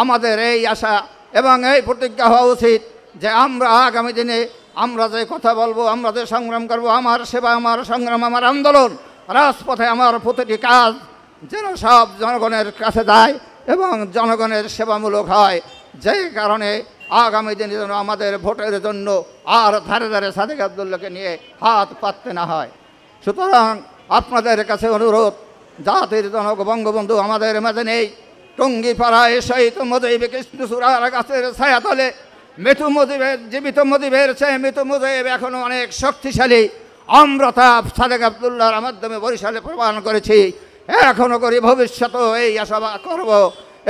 আমাদের এই আশা এবং এই প্রতিজ্ঞা হওয়া উচিত যে আমরা আগামী দিনে আমরা যে কথা বলবো আমরা যে সংগ্রাম করব আমার সেবা আমার সংগ্রাম আমার আন্দোলন রাজপথে আমার প্রতিটি কাজ যেন সব জনগণের কাছে যায় এবং জনগণের সেবামূলক হয় যে কারণে আগামী দিনে যেন আমাদের ভোটের জন্য আর ধারে ধারে সাদেক আবদুল্লাহকে নিয়ে হাত পাততে না হয় সুতরাং আপনাদের কাছে অনুরোধ জাতির জনক বঙ্গবন্ধু আমাদের মাঝে নেই টঙ্গি পাড়ায় শহীদ মজিব কৃষ্ণ সুরার গাছের তলে মৃত্যু মজিবের জীবিত মজিবের চেয়ে মৃত্যু মজিব এখনও অনেক শক্তিশালী আমরা সাদেক আবদুল্লার মাধ্যমে বরিশালে প্রমাণ করেছি এখনও করি ভবিষ্যতেও এই আশাবাদ করব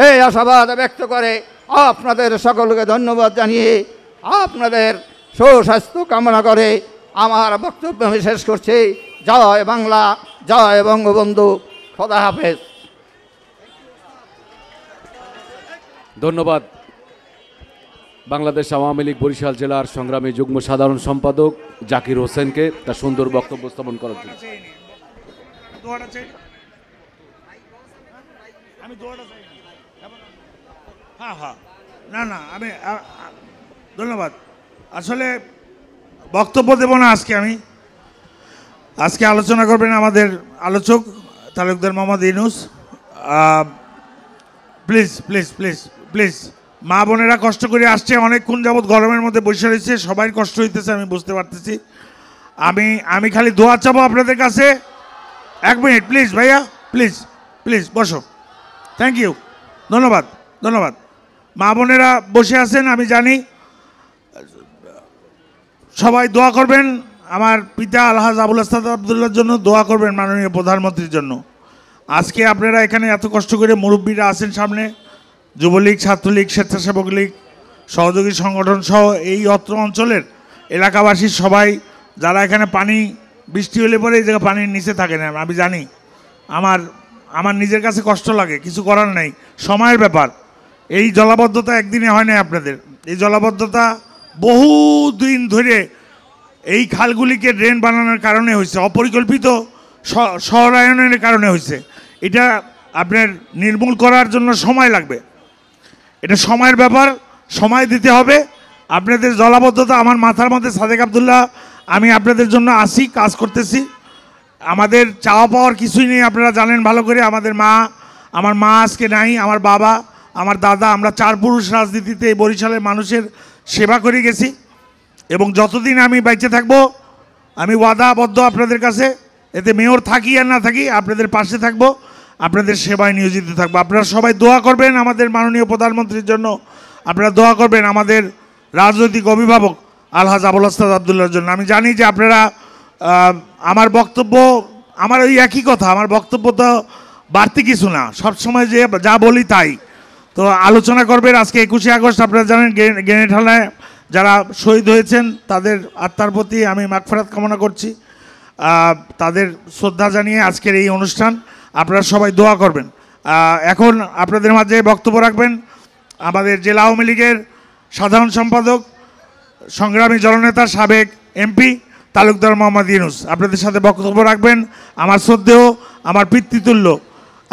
এই আশাবাদ ব্যক্ত করে আপনাদের সকলকে ধন্যবাদ জানিয়ে আপনাদের সুস্বাস্থ্য কামনা করে আমার বক্তব্য আমি শেষ করছি জয় বাংলা জয় বঙ্গবন্ধু খোদা হাফেজ ধন্যবাদ বাংলাদেশ আওয়ামী লীগ বরিশাল জেলার সংগ্রামী যুগ্ম সাধারণ সম্পাদক জাকির হোসেনকে তার সুন্দর বক্তব্য স্থাপন করার জন্য আমি হ্যাঁ হ্যাঁ না না আমি ধন্যবাদ আসলে বক্তব্য দেব না আজকে আমি আজকে আলোচনা করবেন আমাদের আলোচক Talukdar Mohammad Inus please please please please মা বোনেরা কষ্ট করে আসছে অনেকক্ষণ যাবৎ গরমের মধ্যে বসে রয়েছে সবাই কষ্ট হইতেছে আমি বুঝতে পারতেছি আমি আমি খালি দোয়া চাবো আপনাদের কাছে এক মিনিট প্লিজ ভাইয়া প্লিজ প্লিজ বসো থ্যাংক ইউ ধন্যবাদ ধন্যবাদ মা বোনেরা বসে আছেন আমি জানি সবাই দোয়া করবেন আমার পিতা আলহাজ আবুল আস্তাদ আবদুল্লার জন্য দোয়া করবেন মাননীয় প্রধানমন্ত্রীর জন্য আজকে আপনারা এখানে এত কষ্ট করে মুরব্বীরা আছেন সামনে যুবলীগ ছাত্রলীগ স্বেচ্ছাসেবক লীগ সহযোগী সংগঠন সহ এই অত্র অঞ্চলের এলাকাবাসীর সবাই যারা এখানে পানি বৃষ্টি হলে পরে এই জায়গা পানির নিচে থাকে না আমি জানি আমার আমার নিজের কাছে কষ্ট লাগে কিছু করার নাই সময়ের ব্যাপার এই জলাবদ্ধতা একদিনে হয় না আপনাদের এই জলাবদ্ধতা বহু দিন ধরে এই খালগুলিকে ড্রেন বানানোর কারণে হয়েছে অপরিকল্পিত শহরায়নের কারণে হয়েছে এটা আপনার নির্মূল করার জন্য সময় লাগবে এটা সময়ের ব্যাপার সময় দিতে হবে আপনাদের জলাবদ্ধতা আমার মাথার মধ্যে সাদেক আবদুল্লাহ আমি আপনাদের জন্য আসি কাজ করতেছি আমাদের চাওয়া পাওয়ার কিছুই নেই আপনারা জানেন ভালো করে আমাদের মা আমার মা আজকে নাই আমার বাবা আমার দাদা আমরা চার পুরুষ রাজনীতিতে এই বরিশালের মানুষের সেবা করে গেছি এবং যতদিন আমি বাইচে থাকব আমি ওয়াদাবদ্ধ আপনাদের কাছে এতে মেয়র থাকি আর না থাকি আপনাদের পাশে থাকব আপনাদের সেবায় নিয়োজিত থাকবো আপনারা সবাই দোয়া করবেন আমাদের মাননীয় প্রধানমন্ত্রীর জন্য আপনারা দোয়া করবেন আমাদের রাজনৈতিক অভিভাবক আলহাজ আবুল আস্তাদ আবদুল্লার জন্য আমি জানি যে আপনারা আমার বক্তব্য আমার ওই একই কথা আমার বক্তব্য তো বাড়তি কিছু না সবসময় যে যা বলি তাই তো আলোচনা করবেন আজকে একুশে আগস্ট আপনারা জানেন গেনেঠালায় যারা শহীদ হয়েছেন তাদের আত্মার প্রতি আমি মাগফেরাত কামনা করছি তাদের শ্রদ্ধা জানিয়ে আজকের এই অনুষ্ঠান আপনারা সবাই দোয়া করবেন এখন আপনাদের মাঝে বক্তব্য রাখবেন আমাদের জেলা আওয়ামী লীগের সাধারণ সম্পাদক সংগ্রামী জননেতা সাবেক এমপি তালুকদার মোহাম্মদ ইউনুস আপনাদের সাথে বক্তব্য রাখবেন আমার শ্রদ্ধেয় আমার পিতৃতুল্য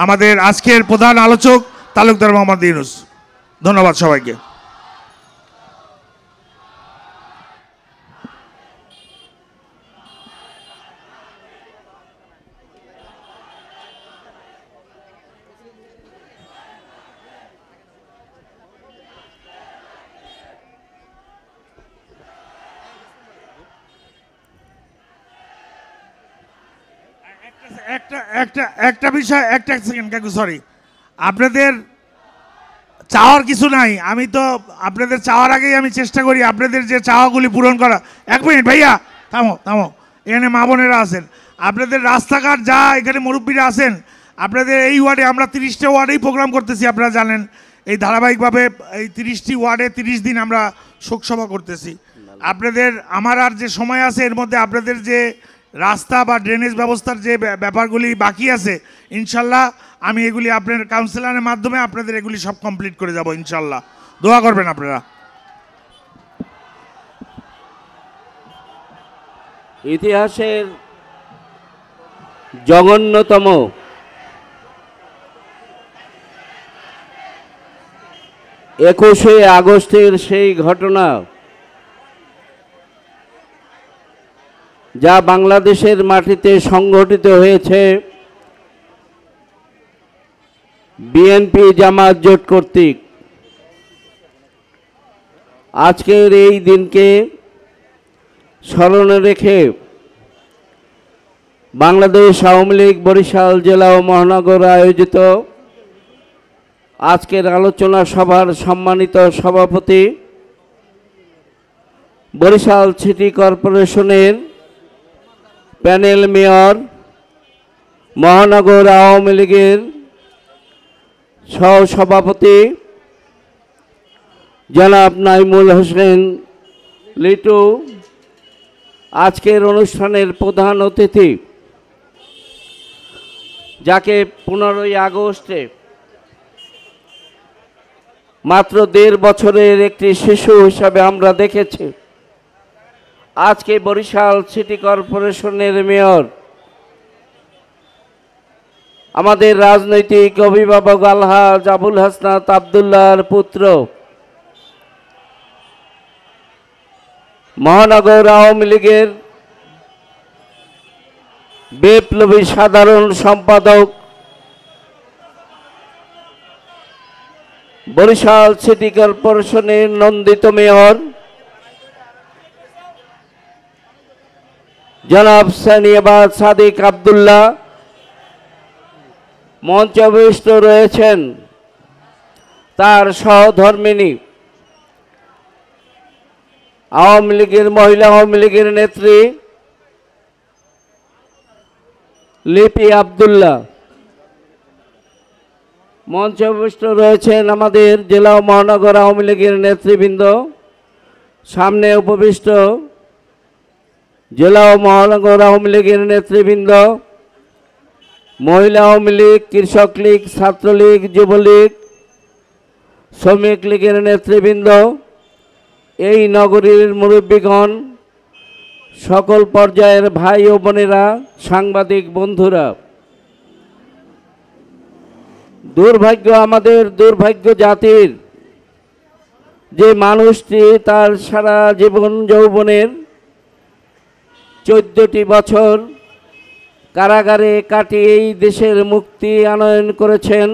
আমাদের আজকের প্রধান আলোচক তালুকদার মোহাম্মদ ইউনুস ধন্যবাদ সবাইকে একটা একটা একটা বিষয় একটা সেকেন্ড কাকু সরি আপনাদের চাওয়ার কিছু নাই আমি তো আপনাদের চাওয়ার আগেই আমি চেষ্টা করি আপনাদের যে চাওয়াগুলি পূরণ করা এক মিনিট ভাইয়া থামো থামো এখানে মা বোনেরা আছেন আপনাদের রাস্তাঘাট যা এখানে মুরব্বীরা আছেন আপনাদের এই ওয়ার্ডে আমরা তিরিশটা ওয়ার্ডেই প্রোগ্রাম করতেছি আপনারা জানেন এই ধারাবাহিকভাবে এই তিরিশটি ওয়ার্ডে তিরিশ দিন আমরা শোকসভা করতেছি আপনাদের আমার আর যে সময় আছে এর মধ্যে আপনাদের যে রাস্তা বা ড্রেনেজ ব্যবস্থার যে ব্যাপারগুলি বাকি আছে ইনশাল্লাহ আমি এগুলি আপনার কাউন্সিলারের মাধ্যমে আপনাদের এগুলি সব কমপ্লিট করে যাব ইনশাল্লাহ দোয়া করবেন আপনারা ইতিহাসের জঘন্যতম একুশে আগস্টের সেই ঘটনা যা বাংলাদেশের মাটিতে সংগঠিত হয়েছে বিএনপি জামাত জোট কর্তৃক আজকের এই দিনকে স্মরণে রেখে বাংলাদেশ আওয়ামী লীগ বরিশাল জেলা ও মহানগর আয়োজিত আজকের আলোচনা সভার সম্মানিত সভাপতি বরিশাল সিটি কর্পোরেশনের প্যানেল মেয়র মহানগর আওয়ামী লীগের সহসভাপতি জনাব নাইমুল হোসেন লিটু আজকের অনুষ্ঠানের প্রধান অতিথি যাকে পনেরোই আগস্টে মাত্র দেড় বছরের একটি শিশু হিসাবে আমরা দেখেছি আজকে বরিশাল সিটি কর্পোরেশনের মেয়র আমাদের রাজনৈতিক অভিভাবক আলহা জাবুল হাসনাত আবদুল্লাহর পুত্র মহানগর আওয়ামী লীগের বিপ্লবী সাধারণ সম্পাদক বরিশাল সিটি কর্পোরেশনের নন্দিত মেয়র জনাব সানিয়াবাদ সাদিক আবদুল্লাহ মঞ্চবিষ্ট রয়েছেন তার সহধর্মিনী আওয়ামী লীগের মহিলা আওয়ামী লীগের নেত্রী লিপি আবদুল্লাহ মঞ্চবিষ্ট রয়েছেন আমাদের জেলা মহানগর আওয়ামী লীগের নেতৃবৃন্দ সামনে উপবিষ্ট জেলা ও মহানগর আওয়ামী লীগের নেতৃবৃন্দ মহিলা আওয়ামী লীগ কৃষক লীগ ছাত্রলীগ যুবলীগ শ্রমিক লীগের নেতৃবৃন্দ এই নগরীর মুরব্বীগণ সকল পর্যায়ের ভাই ও বোনেরা সাংবাদিক বন্ধুরা দুর্ভাগ্য আমাদের দুর্ভাগ্য জাতির যে মানুষটি তার সারা জীবন যৌবনের চোদ্দটি বছর কারাগারে কাটিয়েই দেশের মুক্তি আনয়ন করেছেন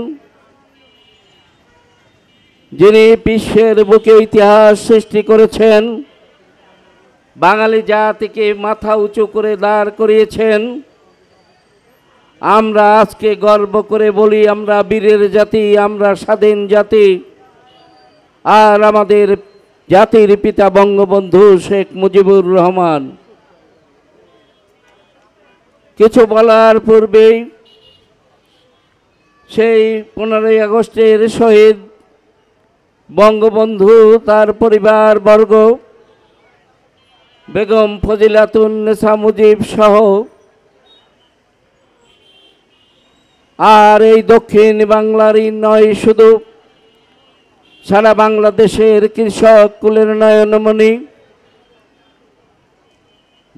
যিনি বিশ্বের বুকে ইতিহাস সৃষ্টি করেছেন বাঙালি জাতিকে মাথা উঁচু করে দাঁড় করিয়েছেন আমরা আজকে গর্ব করে বলি আমরা বীরের জাতি আমরা স্বাধীন জাতি আর আমাদের জাতির পিতা বঙ্গবন্ধু শেখ মুজিবুর রহমান কিছু বলার পূর্বেই সেই পনেরোই আগস্টের শহীদ বঙ্গবন্ধু তার পরিবার বর্গ বেগম ফজিলাতুন মুজিব সহ আর এই দক্ষিণ বাংলারই নয় শুধু সারা বাংলাদেশের কৃষক কুলের নয়নমণি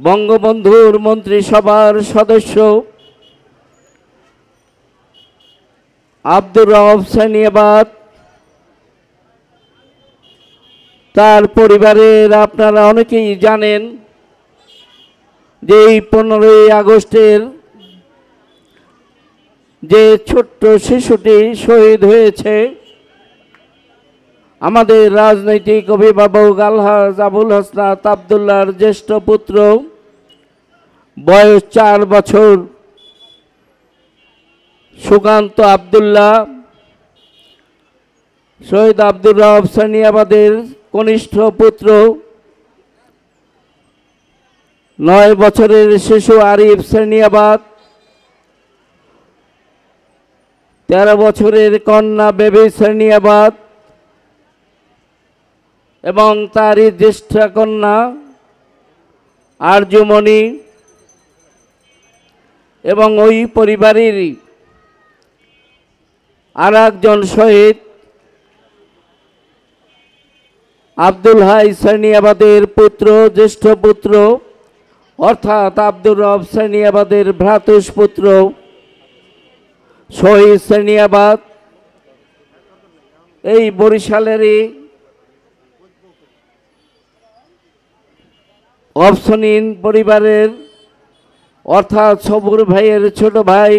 বঙ্গবন্ধুর মন্ত্রিসভার সদস্য আব্দুর রহব সানিয়াবাদ তার পরিবারের আপনারা অনেকেই জানেন যে এই পনেরোই আগস্টের যে ছোট্ট শিশুটি শহীদ হয়েছে আমাদের রাজনৈতিক অভিভাবক আলহাজ আবুল হাসনাত আবদুল্লার জ্যেষ্ঠ পুত্র বয়স চার বছর সুকান্ত আবদুল্লাহ শহীদ আব্দুর রব সানিয়াবাদের কনিষ্ঠ পুত্র নয় বছরের শিশু আরিফ সানিয়াবাদ তেরো বছরের কন্যা বেবি সানিয়াবাদ এবং তারই জ্যেষ্ঠা কন্যা আর্যমণি এবং ওই পরিবারেরই আর একজন শহীদ আব্দুল হাই সানিয়াবাদের পুত্র জ্যেষ্ঠ পুত্র অর্থাৎ আব্দুর রব সানিয়াবাদের পুত্র শহীদ সানিয়াবাদ এই বরিশালেরই অপশনীন পরিবারের অর্থাৎ সবুর ভাইয়ের ছোট ভাই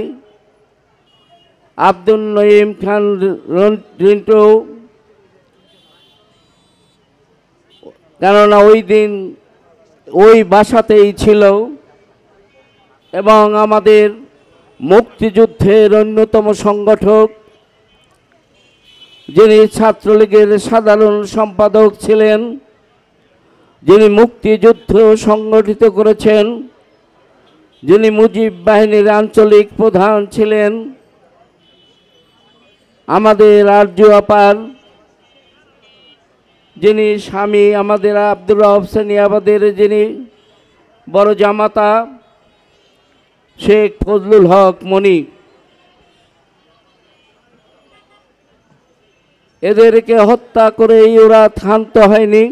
আব্দুল নঈম খান রিন্টু কেননা ওই দিন ওই বাসাতেই ছিল এবং আমাদের মুক্তিযুদ্ধের অন্যতম সংগঠক যিনি ছাত্রলীগের সাধারণ সম্পাদক ছিলেন যিনি মুক্তিযুদ্ধ সংগঠিত করেছেন যিনি মুজিব বাহিনীর আঞ্চলিক প্রধান ছিলেন আমাদের আর্য আপার যিনি স্বামী আমাদের আব্দুর রহব সেনিয়াবাদের যিনি বড় জামাতা শেখ ফজলুল হক মনি এদেরকে হত্যা করেই ওরা ক্ষান্ত হয়নি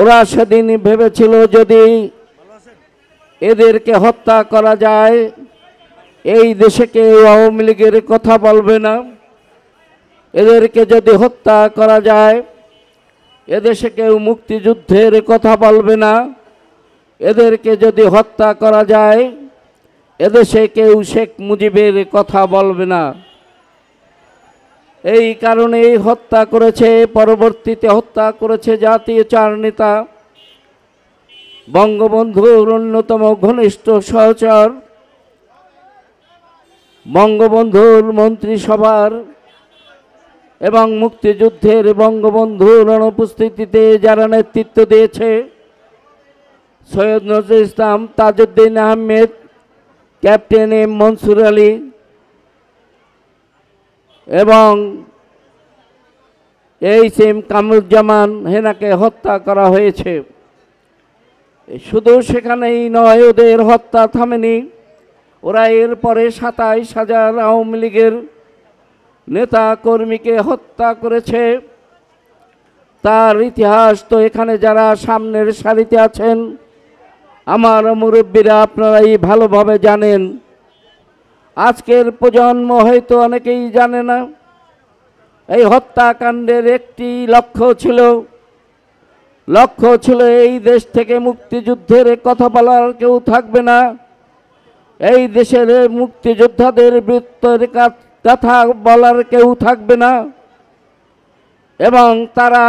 ওরা সেদিন ভেবেছিল যদি এদেরকে হত্যা করা যায় এই দেশে কেউ আওয়ামী লীগের কথা বলবে না এদেরকে যদি হত্যা করা যায় এদেশে কেউ মুক্তিযুদ্ধের কথা বলবে না এদেরকে যদি হত্যা করা যায় এদেশে কেউ শেখ মুজিবের কথা বলবে না এই কারণে হত্যা করেছে পরবর্তীতে হত্যা করেছে জাতীয় চার নেতা বঙ্গবন্ধুর অন্যতম ঘনিষ্ঠ সহচর বঙ্গবন্ধুর মন্ত্রিসভার এবং মুক্তিযুদ্ধের বঙ্গবন্ধুর অনুপস্থিতিতে যারা নেতৃত্ব দিয়েছে সৈয়দ নজরুল ইসলাম তাজুদ্দিন আহমেদ ক্যাপ্টেন এম মনসুর আলী এবং এই সিম কামরুজ্জামান হেনাকে হত্যা করা হয়েছে শুধু সেখানেই নয় ওদের হত্যা থামেনি ওরা এরপরে সাতাইশ হাজার আওয়ামী লীগের নেতা কর্মীকে হত্যা করেছে তার ইতিহাস তো এখানে যারা সামনের সারিতে আছেন আমার মুরব্বীরা আপনারাই ভালোভাবে জানেন আজকের প্রজন্ম হয়তো অনেকেই জানে না এই হত্যাকাণ্ডের একটি লক্ষ্য ছিল লক্ষ্য ছিল এই দেশ থেকে মুক্তিযুদ্ধের কথা বলার কেউ থাকবে না এই দেশের মুক্তিযোদ্ধাদের বৃত্তের কথা বলার কেউ থাকবে না এবং তারা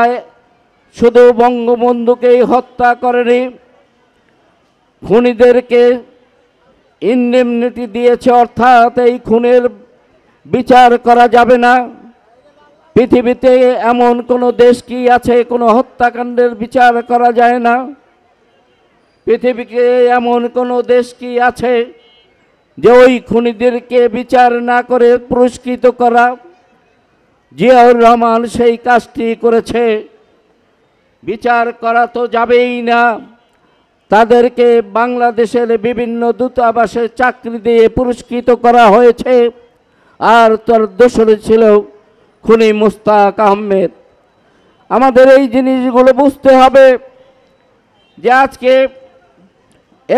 শুধু বঙ্গবন্ধুকেই হত্যা করেনি খুনিদেরকে ইন্ডেমনিটি দিয়েছে অর্থাৎ এই খুনের বিচার করা যাবে না পৃথিবীতে এমন কোনো দেশ কি আছে কোনো হত্যাকাণ্ডের বিচার করা যায় না পৃথিবীকে এমন কোনো দেশ কি আছে যে ওই খুনিদেরকে বিচার না করে পুরস্কৃত করা জিয়াউর রহমান সেই কাজটি করেছে বিচার করা তো যাবেই না তাদেরকে বাংলাদেশের বিভিন্ন দূতাবাসে চাকরি দিয়ে পুরস্কৃত করা হয়েছে আর তার দোষরে ছিল খুনি মুস্তাক আহমেদ আমাদের এই জিনিসগুলো বুঝতে হবে যে আজকে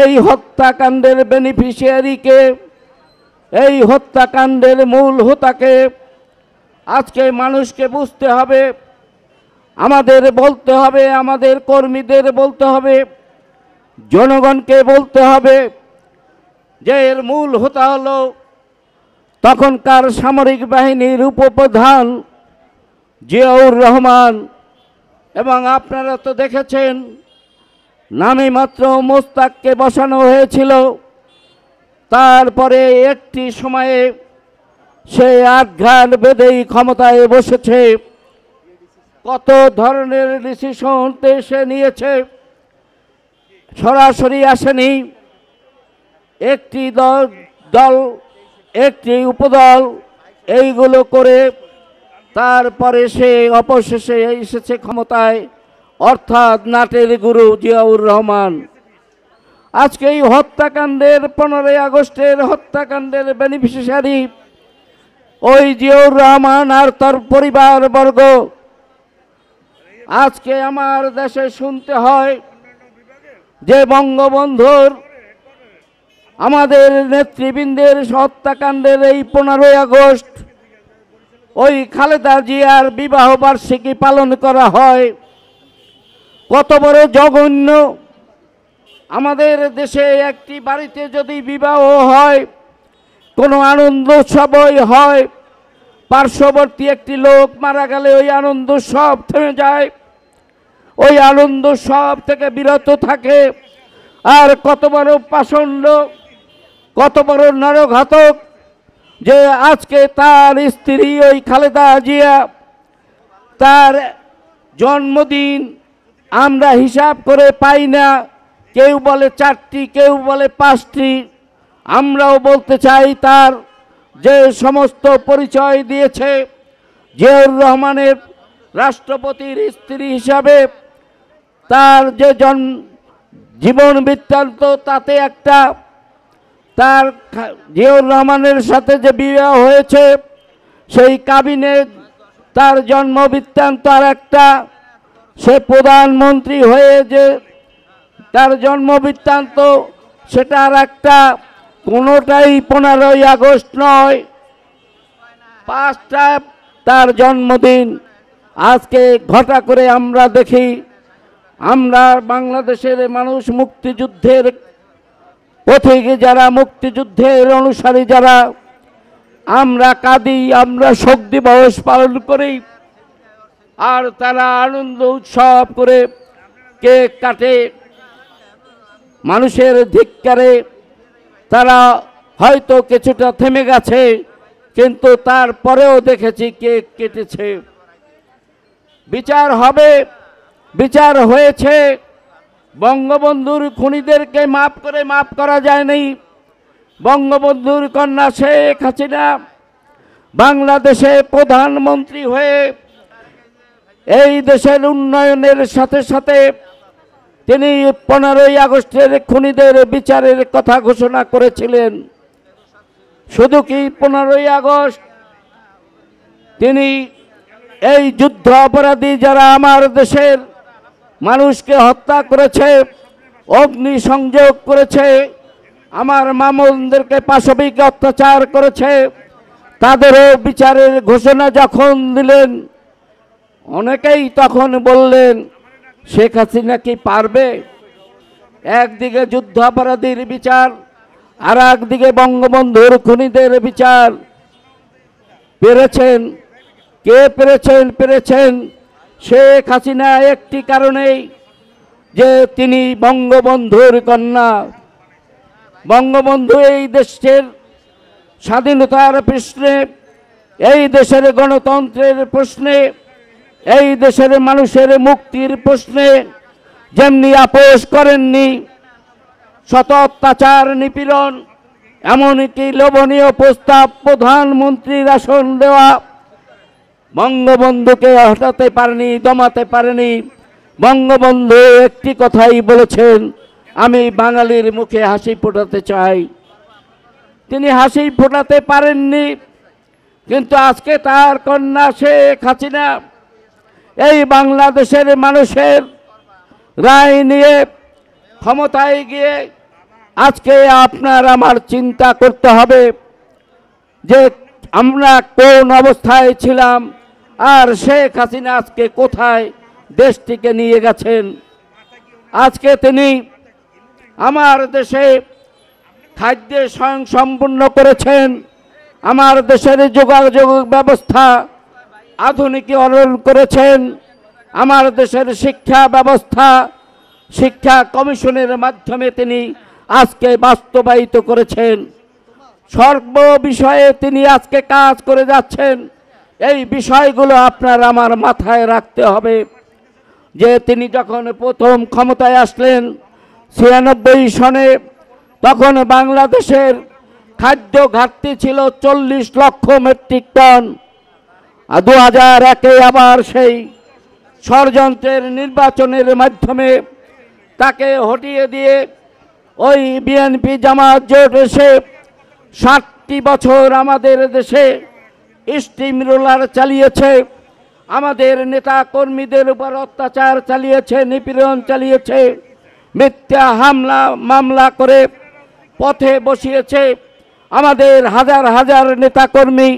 এই হত্যাকাণ্ডের বেনিফিশিয়ারিকে এই হত্যাকাণ্ডের মূল হোতাকে আজকে মানুষকে বুঝতে হবে আমাদের বলতে হবে আমাদের কর্মীদের বলতে হবে জনগণকে বলতে হবে যে এর মূল হোতা হলো তখনকার সামরিক বাহিনীর উপপ্রধান জিয়াউর রহমান এবং আপনারা তো দেখেছেন নামে মাত্র মোস্তাককে বসানো হয়েছিল তারপরে একটি সময়ে সে আঘাত বেঁধেই ক্ষমতায় বসেছে কত ধরনের ডিসিশন সে নিয়েছে সরাসরি আসেনি একটি দল দল একটি উপদল এইগুলো করে তারপরে সে অবশেষে এসেছে ক্ষমতায় অর্থাৎ নাটের গুরু জিয়াউর রহমান আজকে এই হত্যাকাণ্ডের পনেরোই আগস্টের হত্যাকাণ্ডের বেনিফিশিয়ারি ওই জিয়াউর রহমান আর তার পরিবারবর্গ আজকে আমার দেশে শুনতে হয় যে বঙ্গবন্ধুর আমাদের নেতৃবৃন্দের হত্যাকাণ্ডের এই পনেরোই আগস্ট ওই খালেদা জিয়ার বিবাহ বার্ষিকী পালন করা হয় কত বড় জঘন্য আমাদের দেশে একটি বাড়িতে যদি বিবাহ হয় কোনো আনন্দ উৎসবই হয় পার্শ্ববর্তী একটি লোক মারা গেলে ওই আনন্দ সব থেমে যায় ওই আনন্দ সব থেকে বিরত থাকে আর কত বড় পাষণ্ড কত বড় নরঘাতক যে আজকে তার স্ত্রী ওই খালেদা জিয়া তার জন্মদিন আমরা হিসাব করে পাই না কেউ বলে চারটি কেউ বলে পাঁচটি আমরাও বলতে চাই তার যে সমস্ত পরিচয় দিয়েছে জিয়াউর রহমানের রাষ্ট্রপতির স্ত্রী হিসাবে তার যে জন্ম জীবন বৃত্তান্ত তাতে একটা তার জিয়াউর রহমানের সাথে যে বিবাহ হয়েছে সেই কাবিনে তার জন্ম বৃত্তান্ত আর একটা সে প্রধানমন্ত্রী হয়ে যে তার জন্ম বৃত্তান্ত সেটা আর একটা কোনোটাই পনেরোই আগস্ট নয় পাঁচটা তার জন্মদিন আজকে ঘটা করে আমরা দেখি আমরা বাংলাদেশের মানুষ মুক্তিযুদ্ধের পথে যারা মুক্তিযুদ্ধের অনুসারী যারা আমরা কাঁদি আমরা শোক দিবস পালন করি আর তারা আনন্দ উৎসব করে কেক কাটে মানুষের ধিক্কারে তারা হয়তো কিছুটা থেমে গেছে কিন্তু তারপরেও দেখেছি কেক কেটেছে বিচার হবে বিচার হয়েছে বঙ্গবন্ধুর খুনিদেরকে মাফ করে মাফ করা যায়নি বঙ্গবন্ধুর কন্যা শেখ হাসিনা বাংলাদেশে প্রধানমন্ত্রী হয়ে এই দেশের উন্নয়নের সাথে সাথে তিনি পনেরোই আগস্টের খুনিদের বিচারের কথা ঘোষণা করেছিলেন শুধু কি পনেরোই আগস্ট তিনি এই যুদ্ধ অপরাধী যারা আমার দেশের মানুষকে হত্যা করেছে অগ্নি সংযোগ করেছে আমার মামনদেরকে পাশবিক অত্যাচার করেছে তাদেরও বিচারের ঘোষণা যখন দিলেন অনেকেই তখন বললেন শেখ হাসিনা কি পারবে একদিকে যুদ্ধাপরাধীর বিচার আর একদিকে বঙ্গবন্ধুর খুনিদের বিচার পেরেছেন কে পেরেছেন পেরেছেন শেখ হাসিনা একটি কারণেই যে তিনি বঙ্গবন্ধুর কন্যা বঙ্গবন্ধু এই দেশের স্বাধীনতার প্রশ্নে এই দেশের গণতন্ত্রের প্রশ্নে এই দেশের মানুষের মুক্তির প্রশ্নে যেমনি আপোষ করেননি শত অত্যাচার নিপীড়ন এমনকি লোভনীয় প্রস্তাব প্রধানমন্ত্রীর আসন দেওয়া বঙ্গবন্ধুকে হটাতে পারেনি দমাতে পারেনি বঙ্গবন্ধু একটি কথাই বলেছেন আমি বাঙালির মুখে হাসি ফোটাতে চাই তিনি হাসি ফোটাতে পারেননি কিন্তু আজকে তার কন্যা শেখ হাসিনা এই বাংলাদেশের মানুষের রায় নিয়ে ক্ষমতায় গিয়ে আজকে আপনার আমার চিন্তা করতে হবে যে আমরা কোন অবস্থায় ছিলাম আর শেখ হাসিনা আজকে কোথায় দেশটিকে নিয়ে গেছেন আজকে তিনি আমার দেশে খাদ্যে স্বয়ং সম্পূর্ণ করেছেন আমার দেশের যোগাযোগ ব্যবস্থা আধুনিকীকরণ করেছেন আমার দেশের শিক্ষা ব্যবস্থা শিক্ষা কমিশনের মাধ্যমে তিনি আজকে বাস্তবায়িত করেছেন সর্ব বিষয়ে তিনি আজকে কাজ করে যাচ্ছেন এই বিষয়গুলো আপনার আমার মাথায় রাখতে হবে যে তিনি যখন প্রথম ক্ষমতায় আসলেন ছিয়ানব্বই সনে তখন বাংলাদেশের খাদ্য ঘাটতি ছিল চল্লিশ লক্ষ মেট্রিক টন দু হাজার একে আবার সেই ষড়যন্ত্রের নির্বাচনের মাধ্যমে তাকে হটিয়ে দিয়ে ওই বিএনপি জামাত জোট এসে ষাটটি বছর আমাদের দেশে স্টিম রোলার চালিয়েছে আমাদের নেতা কর্মীদের উপর অত্যাচার চালিয়েছে নিপীড়ন চালিয়েছে মিথ্যা হামলা মামলা করে পথে বসিয়েছে আমাদের হাজার হাজার নেতাকর্মী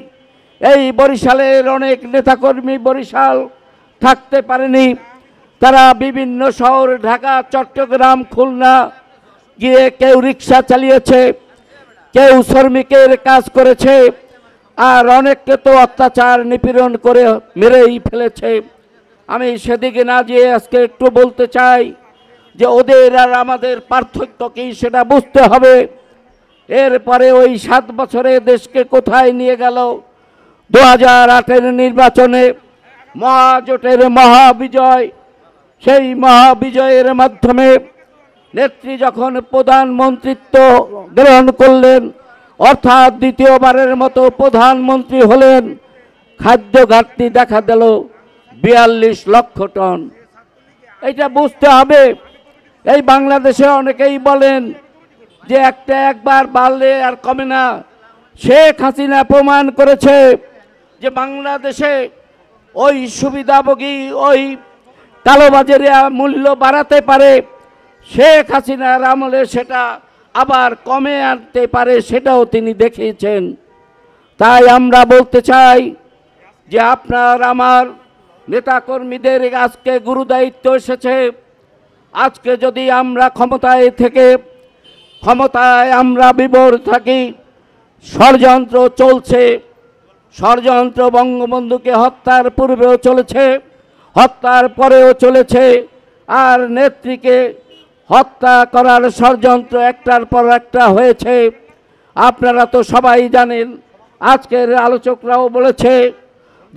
এই বরিশালের অনেক নেতাকর্মী বরিশাল থাকতে পারেনি তারা বিভিন্ন শহর ঢাকা চট্টগ্রাম খুলনা গিয়ে কেউ রিক্সা চালিয়েছে কেউ শ্রমিকের কাজ করেছে আর অনেককে তো অত্যাচার নিপীড়ন করে মেরেই ফেলেছে আমি সেদিকে না যেয়ে আজকে একটু বলতে চাই যে ওদের আর আমাদের পার্থক্য কী সেটা বুঝতে হবে এরপরে ওই সাত বছরে দেশকে কোথায় নিয়ে গেল দু হাজার আটের নির্বাচনে মহাজোটের মহাবিজয় সেই মহাবিজয়ের মাধ্যমে নেত্রী যখন প্রধানমন্ত্রিত্ব গ্রহণ করলেন অর্থাৎ দ্বিতীয়বারের মতো প্রধানমন্ত্রী হলেন খাদ্য ঘাটতি দেখা দিল বিয়াল্লিশ লক্ষ টন এটা বুঝতে হবে এই বাংলাদেশে অনেকেই বলেন যে একটা একবার বাড়লে আর কমে না শেখ হাসিনা প্রমাণ করেছে যে বাংলাদেশে ওই সুবিধাভোগী ওই কালোবাজারিয়া মূল্য বাড়াতে পারে শেখ হাসিনার আমলে সেটা আবার কমে আনতে পারে সেটাও তিনি দেখিয়েছেন তাই আমরা বলতে চাই যে আপনার আমার নেতাকর্মীদের আজকে গুরুদায়িত্ব এসেছে আজকে যদি আমরা ক্ষমতায় থেকে ক্ষমতায় আমরা বিবর থাকি ষড়যন্ত্র চলছে ষড়যন্ত্র বঙ্গবন্ধুকে হত্যার পূর্বেও চলেছে হত্যার পরেও চলেছে আর নেত্রীকে হত্যা করার ষড়যন্ত্র একটার পর একটা হয়েছে আপনারা তো সবাই জানেন আজকের আলোচকরাও বলেছে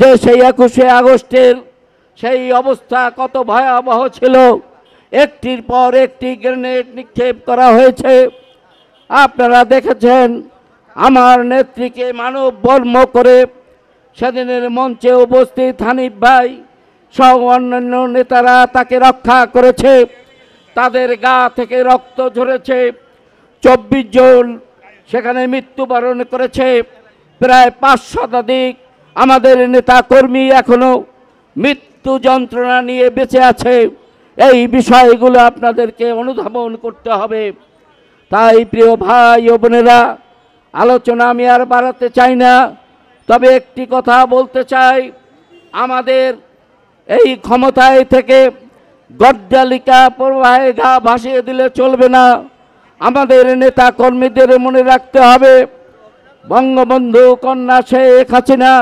যে সেই একুশে আগস্টের সেই অবস্থা কত ভয়াবহ ছিল একটির পর একটি গ্রেনেড নিক্ষেপ করা হয়েছে আপনারা দেখেছেন আমার নেত্রীকে মানব বর্ম করে সেদিনের মঞ্চে উপস্থিত হানিফ ভাই সহ অন্যান্য নেতারা তাকে রক্ষা করেছে তাদের গা থেকে রক্ত ঝরেছে চব্বিশ জন সেখানে মৃত্যুবরণ করেছে প্রায় পাঁচ শতাধিক আমাদের নেতা কর্মী এখনও মৃত্যু যন্ত্রণা নিয়ে বেঁচে আছে এই বিষয়গুলো আপনাদেরকে অনুধাবন করতে হবে তাই প্রিয় ভাই ও বোনেরা আলোচনা আমি আর বাড়াতে চাই না তবে একটি কথা বলতে চাই আমাদের এই ক্ষমতায় থেকে গদ্যালিকা প্রবাহে ঘা ভাসিয়ে দিলে চলবে না আমাদের নেতা কর্মীদের মনে রাখতে হবে বঙ্গবন্ধু কন্যা শেখ হাসিনা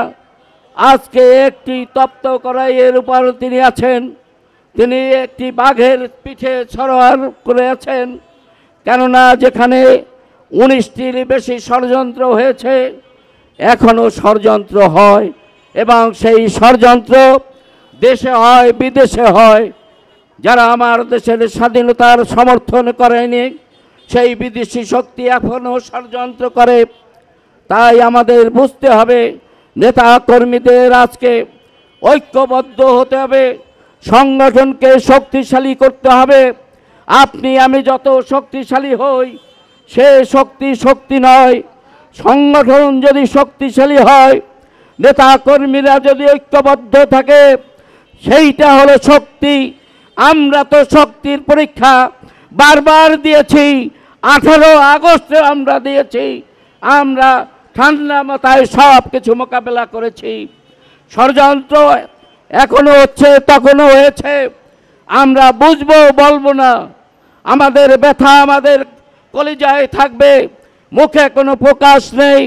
আজকে একটি তপ্ত কড়াইয়ের উপর তিনি আছেন তিনি একটি বাঘের পিঠে সরোয়ার করে আছেন কেননা যেখানে উনিশটির বেশি ষড়যন্ত্র হয়েছে এখনও ষড়যন্ত্র হয় এবং সেই ষড়যন্ত্র দেশে হয় বিদেশে হয় যারা আমার দেশের স্বাধীনতার সমর্থন করেনি সেই বিদেশি শক্তি এখনও ষড়যন্ত্র করে তাই আমাদের বুঝতে হবে নেতা কর্মীদের আজকে ঐক্যবদ্ধ হতে হবে সংগঠনকে শক্তিশালী করতে হবে আপনি আমি যত শক্তিশালী হই সে শক্তি শক্তি নয় সংগঠন যদি শক্তিশালী হয় নেতা কর্মীরা যদি ঐক্যবদ্ধ থাকে সেইটা হলো শক্তি আমরা তো শক্তির পরীক্ষা বারবার দিয়েছি আঠারো আগস্টে আমরা দিয়েছি আমরা ঠান্ডা মাথায় সব কিছু মোকাবেলা করেছি ষড়যন্ত্র এখনও হচ্ছে তখনও হয়েছে আমরা বুঝবো বলবো না আমাদের ব্যথা আমাদের কলিজায় থাকবে মুখে কোনো প্রকাশ নেই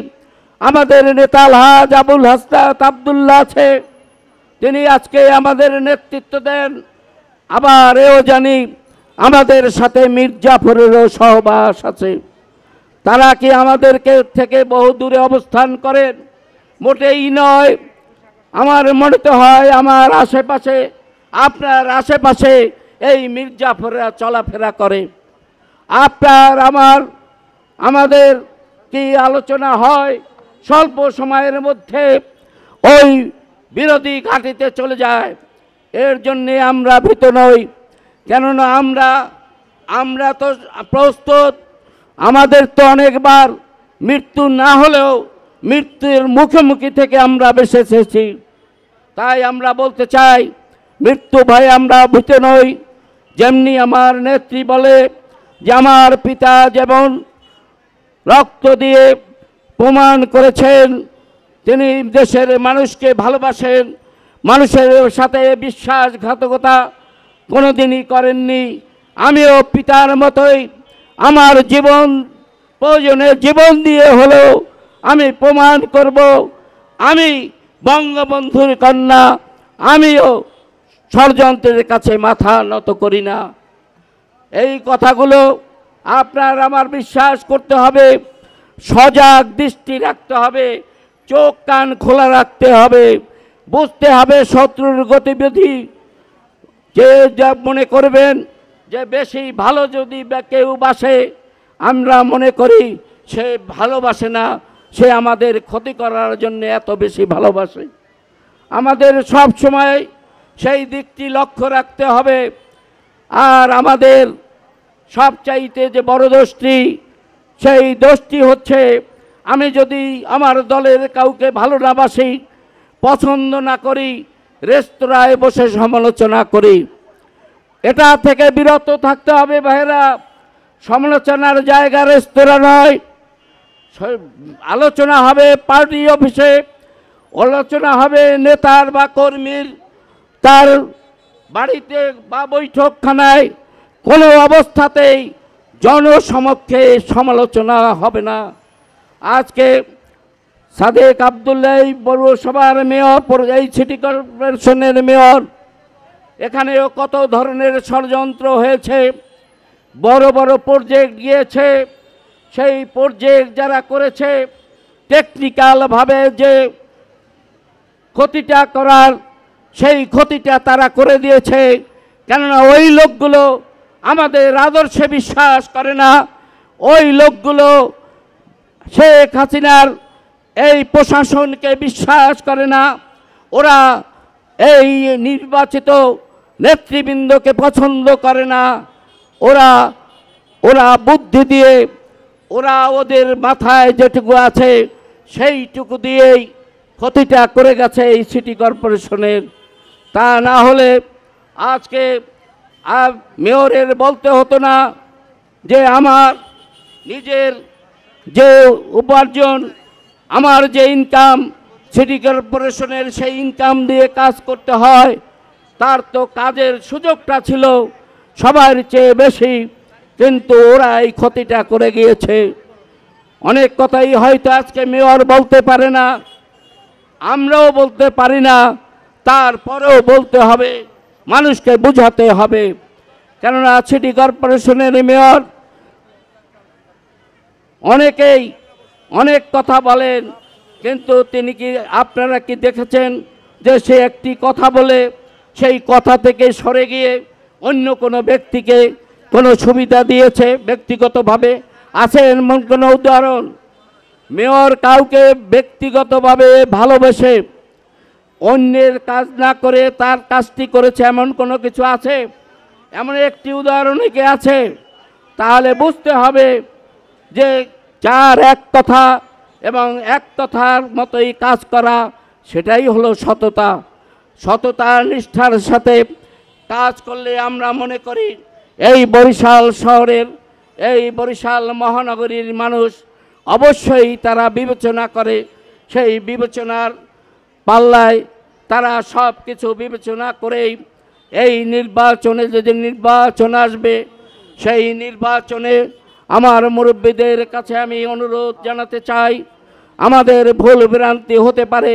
আমাদের নেতাল হাজ আবুল হাস্তাত আবদুল্লা আছে তিনি আজকে আমাদের নেতৃত্ব দেন আবার এও জানি আমাদের সাথে মির্জাফরেরও সহবাস আছে তারা কি আমাদেরকে থেকে বহু দূরে অবস্থান করেন মোটেই নয় আমার মনে হয় আমার আশেপাশে আপনার আশেপাশে এই মির্জাফররা চলাফেরা করে আপনার আমার আমাদের কি আলোচনা হয় স্বল্প সময়ের মধ্যে ওই বিরোধী ঘাটিতে চলে যায় এর জন্যে আমরা ভীত নই কেননা আমরা আমরা তো প্রস্তুত আমাদের তো অনেকবার মৃত্যু না হলেও মৃত্যুর মুখোমুখি থেকে আমরা বেঁচে এসেছি তাই আমরা বলতে চাই মৃত্যু ভয়ে আমরা ভীত নই যেমনি আমার নেত্রী বলে যে আমার পিতা যেমন রক্ত দিয়ে প্রমাণ করেছেন তিনি দেশের মানুষকে ভালোবাসেন মানুষের সাথে বিশ্বাসঘাতকতা কোনো দিনই করেননি আমিও পিতার মতোই আমার জীবন প্রয়োজনে জীবন দিয়ে হলেও আমি প্রমাণ করব আমি বঙ্গবন্ধুর কন্যা আমিও ষড়যন্ত্রের কাছে মাথা নত করি না এই কথাগুলো আপনার আমার বিশ্বাস করতে হবে সজাগ দৃষ্টি রাখতে হবে চোখ কান খোলা রাখতে হবে বুঝতে হবে শত্রুর গতিবিধি যে যা মনে করবেন যে বেশি ভালো যদি কেউ বাসে আমরা মনে করি সে ভালোবাসে না সে আমাদের ক্ষতি করার জন্য এত বেশি ভালোবাসে আমাদের সব সময় সেই দিকটি লক্ষ্য রাখতে হবে আর আমাদের সবচাইতে যে বড় দোষটি সেই দোষটি হচ্ছে আমি যদি আমার দলের কাউকে ভালো না বাসি পছন্দ না করি রেস্তোরাঁয় বসে সমালোচনা করি এটা থেকে বিরত থাকতে হবে ভাইরা সমালোচনার জায়গা রেস্তোরাঁ নয় আলোচনা হবে পার্টি অফিসে আলোচনা হবে নেতার বা কর্মীর তার বাড়িতে বা বৈঠকখানায় কোনো অবস্থাতেই জনসমক্ষে সমালোচনা হবে না আজকে সাদেক আবদুল্লাহ পৌরসভার মেয়র এই সিটি কর্পোরেশনের মেয়র এখানেও কত ধরনের ষড়যন্ত্র হয়েছে বড় বড় প্রজেক্ট গিয়েছে সেই প্রজেক্ট যারা করেছে টেকনিক্যালভাবে যে ক্ষতিটা করার সেই ক্ষতিটা তারা করে দিয়েছে কেননা ওই লোকগুলো আমাদের আদর্শে বিশ্বাস করে না ওই লোকগুলো শেখ হাসিনার এই প্রশাসনকে বিশ্বাস করে না ওরা এই নির্বাচিত নেতৃবৃন্দকে পছন্দ করে না ওরা ওরা বুদ্ধি দিয়ে ওরা ওদের মাথায় যেটুকু আছে সেইটুকু দিয়েই ক্ষতিটা করে গেছে এই সিটি কর্পোরেশনের তা না হলে আজকে আর মেয়রের বলতে হতো না যে আমার নিজের যে উপার্জন আমার যে ইনকাম সিটি কর্পোরেশনের সেই ইনকাম দিয়ে কাজ করতে হয় তার তো কাজের সুযোগটা ছিল সবার চেয়ে বেশি কিন্তু ওরা এই ক্ষতিটা করে গিয়েছে অনেক কথাই হয়তো আজকে মেয়র বলতে পারে না আমরাও বলতে পারি না তারপরেও বলতে হবে মানুষকে বুঝাতে হবে কেননা সিটি কর্পোরেশনের মেয়র অনেকেই অনেক কথা বলেন কিন্তু তিনি কি আপনারা কি দেখেছেন যে সে একটি কথা বলে সেই কথা থেকে সরে গিয়ে অন্য কোনো ব্যক্তিকে কোনো সুবিধা দিয়েছে ব্যক্তিগতভাবে আছে এমন কোনো উদাহরণ মেয়র কাউকে ব্যক্তিগতভাবে ভালোবেসে অন্যের কাজ না করে তার কাজটি করেছে এমন কোনো কিছু আছে এমন একটি উদাহরণ কি আছে তাহলে বুঝতে হবে যে যার এক কথা এবং এক কথার মতোই কাজ করা সেটাই হলো সততা সততা নিষ্ঠার সাথে কাজ করলে আমরা মনে করি এই বরিশাল শহরের এই বরিশাল মহানগরীর মানুষ অবশ্যই তারা বিবেচনা করে সেই বিবেচনার পাল্লায় তারা সব কিছু বিবেচনা করেই এই নির্বাচনে যদি নির্বাচন আসবে সেই নির্বাচনে আমার মুরব্বীদের কাছে আমি অনুরোধ জানাতে চাই আমাদের ভুল ভ্রান্তি হতে পারে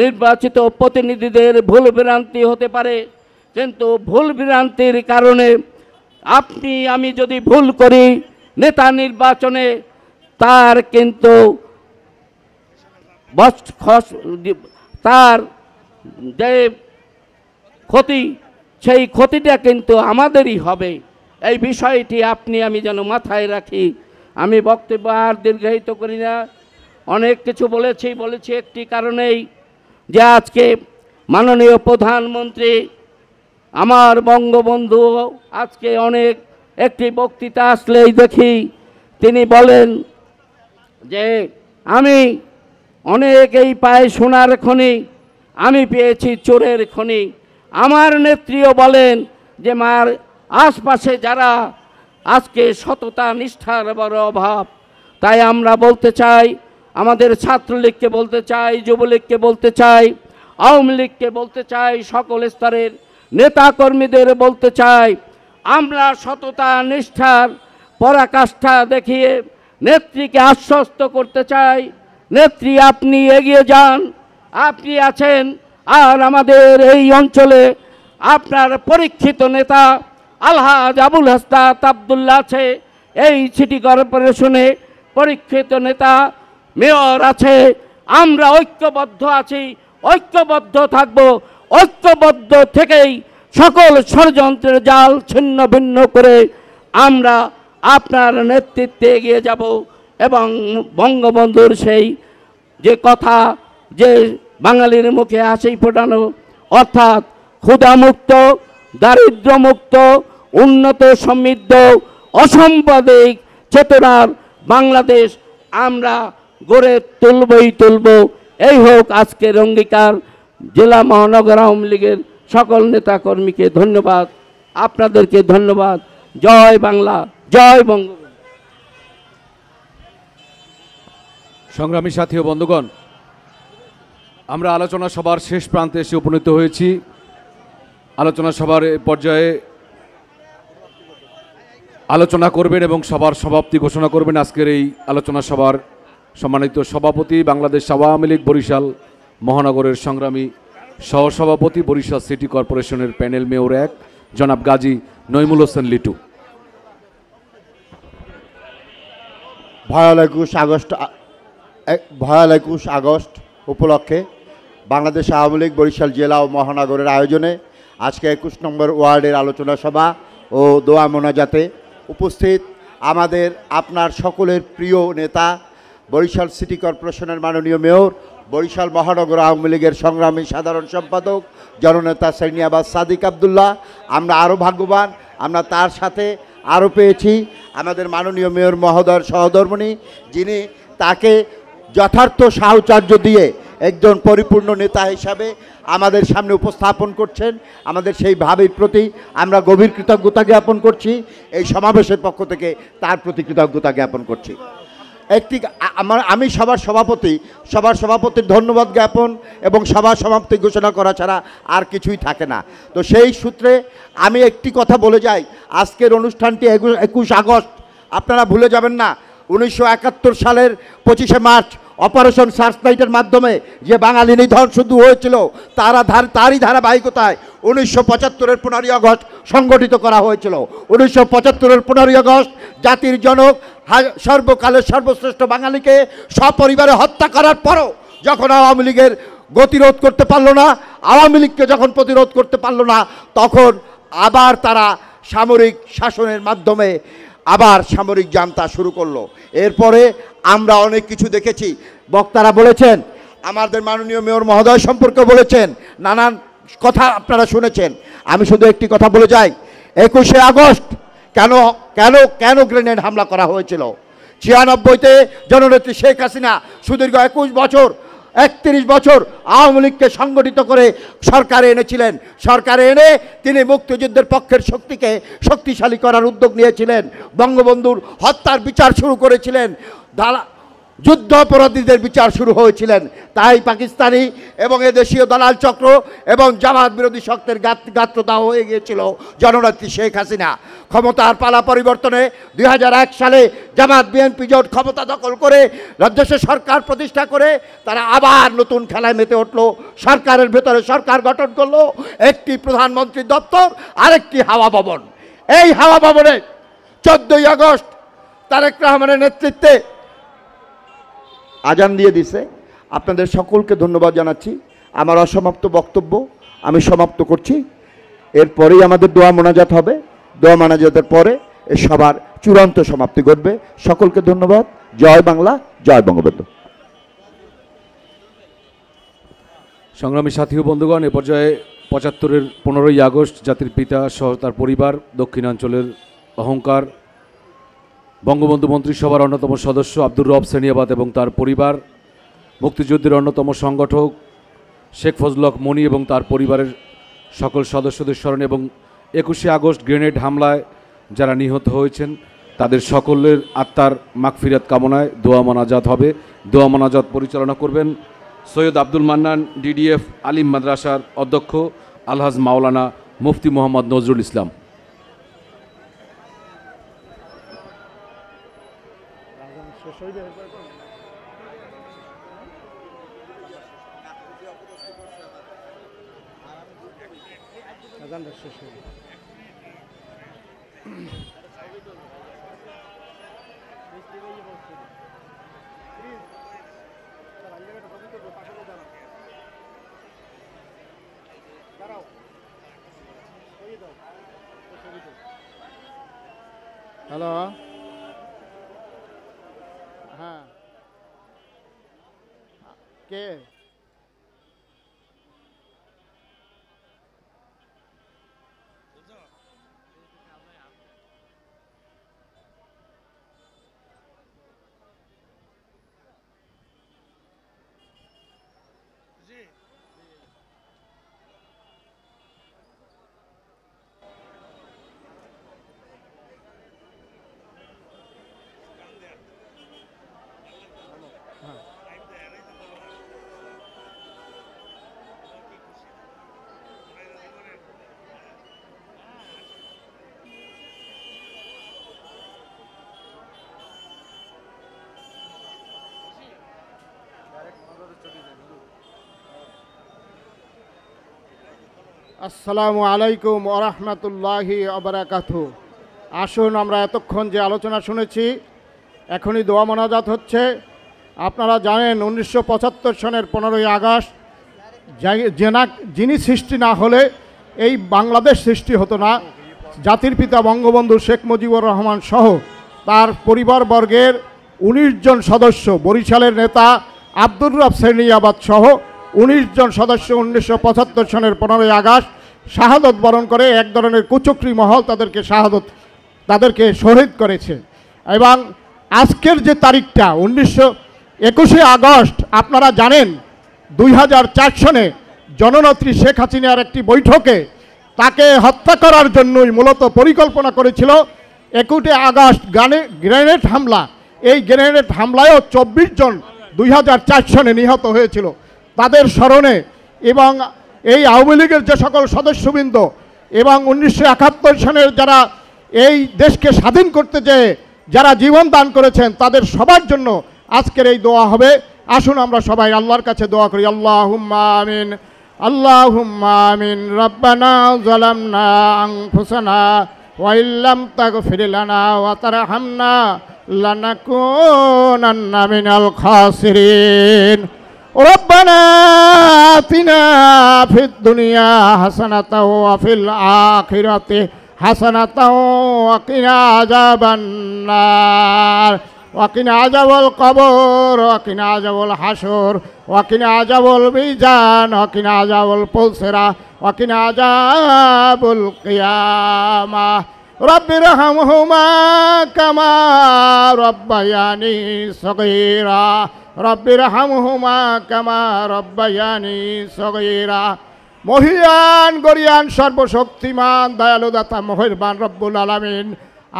নির্বাচিত প্রতিনিধিদের ভুল ভ্রান্তি হতে পারে কিন্তু ভুল ভ্রান্তির কারণে আপনি আমি যদি ভুল করি নেতা নির্বাচনে তার কিন্তু তার যে ক্ষতি সেই ক্ষতিটা কিন্তু আমাদেরই হবে এই বিষয়টি আপনি আমি যেন মাথায় রাখি আমি বক্তব্য আর দীর্ঘায়িত করি না অনেক কিছু বলেছি বলেছি একটি কারণেই যে আজকে মাননীয় প্রধানমন্ত্রী আমার বঙ্গবন্ধু আজকে অনেক একটি বক্তৃতা আসলেই দেখি তিনি বলেন যে আমি অনেক এই পায়ে সোনার খনি আমি পেয়েছি চোরের খনি আমার নেত্রীও বলেন যে মার আশপাশে যারা আজকে সততা নিষ্ঠার বড় অভাব তাই আমরা বলতে চাই আমাদের ছাত্রলীগকে বলতে চাই যুবলীগকে বলতে চাই আওয়ামী লীগকে বলতে চাই সকল স্তরের নেতাকর্মীদের বলতে চাই আমরা সততা নিষ্ঠার পরাকাষ্ঠা দেখিয়ে নেত্রীকে আশ্বস্ত করতে চাই নেত্রী আপনি এগিয়ে যান আপনি আছেন আর আমাদের এই অঞ্চলে আপনার পরীক্ষিত নেতা আলহাজ আবুল হাস্তাত আবদুল্লাহ আছে এই সিটি কর্পোরেশনে পরীক্ষিত নেতা মেয়র আছে আমরা ঐক্যবদ্ধ আছি ঐক্যবদ্ধ থাকব ঐক্যবদ্ধ থেকেই সকল ষড়যন্ত্রের জাল ছিন্ন ভিন্ন করে আমরা আপনার নেতৃত্বে এগিয়ে যাব এবং বঙ্গবন্ধুর সেই যে কথা যে বাঙালির মুখে হাসি ফোটানো অর্থাৎ ক্ষুধামুক্ত দারিদ্রমুক্ত উন্নত সমৃদ্ধ অসাম্প্রদায়িক চেতনার বাংলাদেশ আমরা গড়ে তুলবই তুলব এই হোক আজকের অঙ্গীকার জেলা মহানগর আওয়ামী লীগের সকল নেতাকর্মীকে ধন্যবাদ আপনাদেরকে ধন্যবাদ জয় বাংলা জয় বঙ্গ সংগ্রামী সাথী ও বন্ধুগণ আমরা আলোচনা সভার শেষ প্রান্তে এসে উপনীত হয়েছি আলোচনা সভার পর্যায়ে আলোচনা করবেন এবং সবার সভাপতি ঘোষণা করবেন আজকের এই আলোচনা সভার সম্মানিত সভাপতি বাংলাদেশ আওয়ামী লীগ বরিশাল মহানগরের সংগ্রামী সহসভাপতি বরিশাল সিটি কর্পোরেশনের প্যানেল মেয়র এক জনাব গাজী নইমুল হোসেন লিটু ভয়াল একুশ আগস্ট ভয়াল একুশ আগস্ট উপলক্ষে বাংলাদেশ আওয়ামী লীগ বরিশাল জেলা ও মহানগরের আয়োজনে আজকে একুশ নম্বর ওয়ার্ডের আলোচনা সভা ও দোয়া মোনাজাতে উপস্থিত আমাদের আপনার সকলের প্রিয় নেতা বরিশাল সিটি কর্পোরেশনের মাননীয় মেয়র বরিশাল মহানগর আওয়ামী লীগের সংগ্রামী সাধারণ সম্পাদক জননেতা সৈনিয়াবাদ সাদিক আবদুল্লাহ আমরা আরও ভাগ্যবান আমরা তার সাথে আরও পেয়েছি আমাদের মাননীয় মেয়র মহোদয় সহধর্মণী যিনি তাকে যথার্থ সাহচর্য দিয়ে একজন পরিপূর্ণ নেতা হিসাবে আমাদের সামনে উপস্থাপন করছেন আমাদের সেই ভাবের প্রতি আমরা গভীর কৃতজ্ঞতা জ্ঞাপন করছি এই সমাবেশের পক্ষ থেকে তার প্রতি কৃতজ্ঞতা জ্ঞাপন করছি একটি আমার আমি সবার সভাপতি সবার সভাপতির ধন্যবাদ জ্ঞাপন এবং সভা সমাপ্তি ঘোষণা করা ছাড়া আর কিছুই থাকে না তো সেই সূত্রে আমি একটি কথা বলে যাই আজকের অনুষ্ঠানটি একুশ আগস্ট আপনারা ভুলে যাবেন না উনিশশো সালের পঁচিশে মার্চ অপারেশন সার্চলাইটের মাধ্যমে যে বাঙালি নিধন শুধু হয়েছিল তারা ধার তারই ধারাবাহিকতায় উনিশশো পঁচাত্তরের পনেরোই আগস্ট সংগঠিত করা হয়েছিল উনিশশো পঁচাত্তরের পনেরোই আগস্ট জাতির জনক সর্বকালের সর্বশ্রেষ্ঠ বাঙালিকে সপরিবারে হত্যা করার পরও যখন আওয়ামী লীগের গতিরোধ করতে পারল না আওয়ামী লীগকে যখন প্রতিরোধ করতে পারল না তখন আবার তারা সামরিক শাসনের মাধ্যমে আবার সামরিক জান্তা শুরু করলো এরপরে আমরা অনেক কিছু দেখেছি বক্তারা বলেছেন আমাদের মাননীয় মেয়র মহোদয় সম্পর্কে বলেছেন নানান কথা আপনারা শুনেছেন আমি শুধু একটি কথা বলে যাই একুশে আগস্ট কেন কেন কেন গ্রেনেড হামলা করা হয়েছিল ছিয়ানব্বইতে জননেত্রী শেখ হাসিনা সুদীর্ঘ একুশ বছর একত্রিশ বছর আওয়ামী লীগকে সংগঠিত করে সরকারে এনেছিলেন সরকারে এনে তিনি মুক্তিযুদ্ধের পক্ষের শক্তিকে শক্তিশালী করার উদ্যোগ নিয়েছিলেন বঙ্গবন্ধুর হত্যার বিচার শুরু করেছিলেন দালা যুদ্ধ অপরাধীদের বিচার শুরু হয়েছিলেন তাই পাকিস্তানি এবং এদেশীয় দালাল চক্র এবং জামাত বিরোধী শক্তের গাত্রদাহ হয়ে গিয়েছিল জননেত্রী শেখ হাসিনা ক্ষমতার পালা পরিবর্তনে দুই সালে জামাত বিএনপি জোট ক্ষমতা দখল করে রাজ্যসে সরকার প্রতিষ্ঠা করে তারা আবার নতুন খেলায় মেতে উঠল সরকারের ভেতরে সরকার গঠন করলো একটি প্রধানমন্ত্রী দপ্তর আরেকটি হাওয়া ভবন এই হাওয়া ভবনে চোদ্দই আগস্ট তারেক রহমানের নেতৃত্বে আজান দিয়ে দিছে আপনাদের সকলকে ধন্যবাদ জানাচ্ছি আমার অসমাপ্ত বক্তব্য আমি সমাপ্ত করছি এরপরেই আমাদের দোয়া মোনাজাত হবে দোয়া মোনাজাতের পরে এ সবার চূড়ান্ত সমাপ্তি ঘটবে সকলকে ধন্যবাদ জয় বাংলা জয় বঙ্গবন্ধু সংগ্রামী সাথী ও বন্ধুগণ এ পর্যায়ে পঁচাত্তরের পনেরোই আগস্ট জাতির পিতা সহ তার পরিবার দক্ষিণাঞ্চলের অহংকার বঙ্গবন্ধু মন্ত্রিসভার অন্যতম সদস্য আব্দুর রব সেনিয়াবাদ এবং তার পরিবার মুক্তিযুদ্ধের অন্যতম সংগঠক শেখ ফজলক মনি এবং তার পরিবারের সকল সদস্যদের স্মরণে এবং একুশে আগস্ট গ্রেনেড হামলায় যারা নিহত হয়েছেন তাদের সকলের আত্মার মাগফিরাত কামনায় দোয়া মোনাজাত হবে দোয়া মোনাজাত পরিচালনা করবেন সৈয়দ আব্দুল মান্নান ডিডিএফ আলিম মাদ্রাসার অধ্যক্ষ আলহাজ মাওলানা মুফতি মোহাম্মদ নজরুল ইসলাম আসসালামু আলাইকুম আরহামতুল্লাহি আবরাকাত আসুন আমরা এতক্ষণ যে আলোচনা শুনেছি এখনই দোয়া মনাজাত হচ্ছে আপনারা জানেন উনিশশো সনের পনেরোই আগস্ট জেনা যিনি সৃষ্টি না হলে এই বাংলাদেশ সৃষ্টি হতো না জাতির পিতা বঙ্গবন্ধু শেখ মুজিবুর রহমান সহ তার পরিবারবর্গের উনিশ জন সদস্য বরিশালের নেতা আব্দুর রাব শ্রেণিয়াবাদ সহ উনিশ জন সদস্য উনিশশো পঁচাত্তর সনের পনেরোই আগস্ট শাহাদত বরণ করে এক ধরনের কুচক্রি মহল তাদেরকে শাহাদত তাদেরকে শহীদ করেছে এবং আজকের যে তারিখটা উনিশশো একুশে আগস্ট আপনারা জানেন দুই সনে জননেত্রী শেখ হাসিনার একটি বৈঠকে তাকে হত্যা করার জন্যই মূলত পরিকল্পনা করেছিল একুটে আগস্ট গানে গ্রেনেড হামলা এই গ্রেনেড হামলায়ও চব্বিশ জন দুই সনে নিহত হয়েছিল তাদের স্মরণে এবং এই আওয়ামী লীগের যে সকল সদস্যবৃন্দ এবং উনিশশো একাত্তর সনের যারা এই দেশকে স্বাধীন করতে চেয়ে যারা জীবন দান করেছেন তাদের সবার জন্য আজকের এই দোয়া হবে আসুন আমরা সবাই আল্লাহর কাছে দোয়া করি আল্লাহ আমিন আল্লাহ আমিন রব্বানা আং ফুসানা ওয়াইল্লাম তাগ ফিরিলানা ওয়াতার হামনা লানাকুনান্না মিনাল খাসরিন ربنا آتنا في الدنيا حسنة وفي الآخرة حسنة وقنا عذاب النار وقنا عذاب القبر وقنا عذاب الحشر وقنا عذاب الميزان وقنا عذاب البلسرة وقنا عذاب القيامة رب ارحمهما كما ربياني صغيرا রব্বির হামহুমা কামা রব্বায়ানি সগীরা মহিয়ান গরিয়ান সর্বশক্তিমান দয়ালু দাতা মহিরবান রব্বুল আলমিন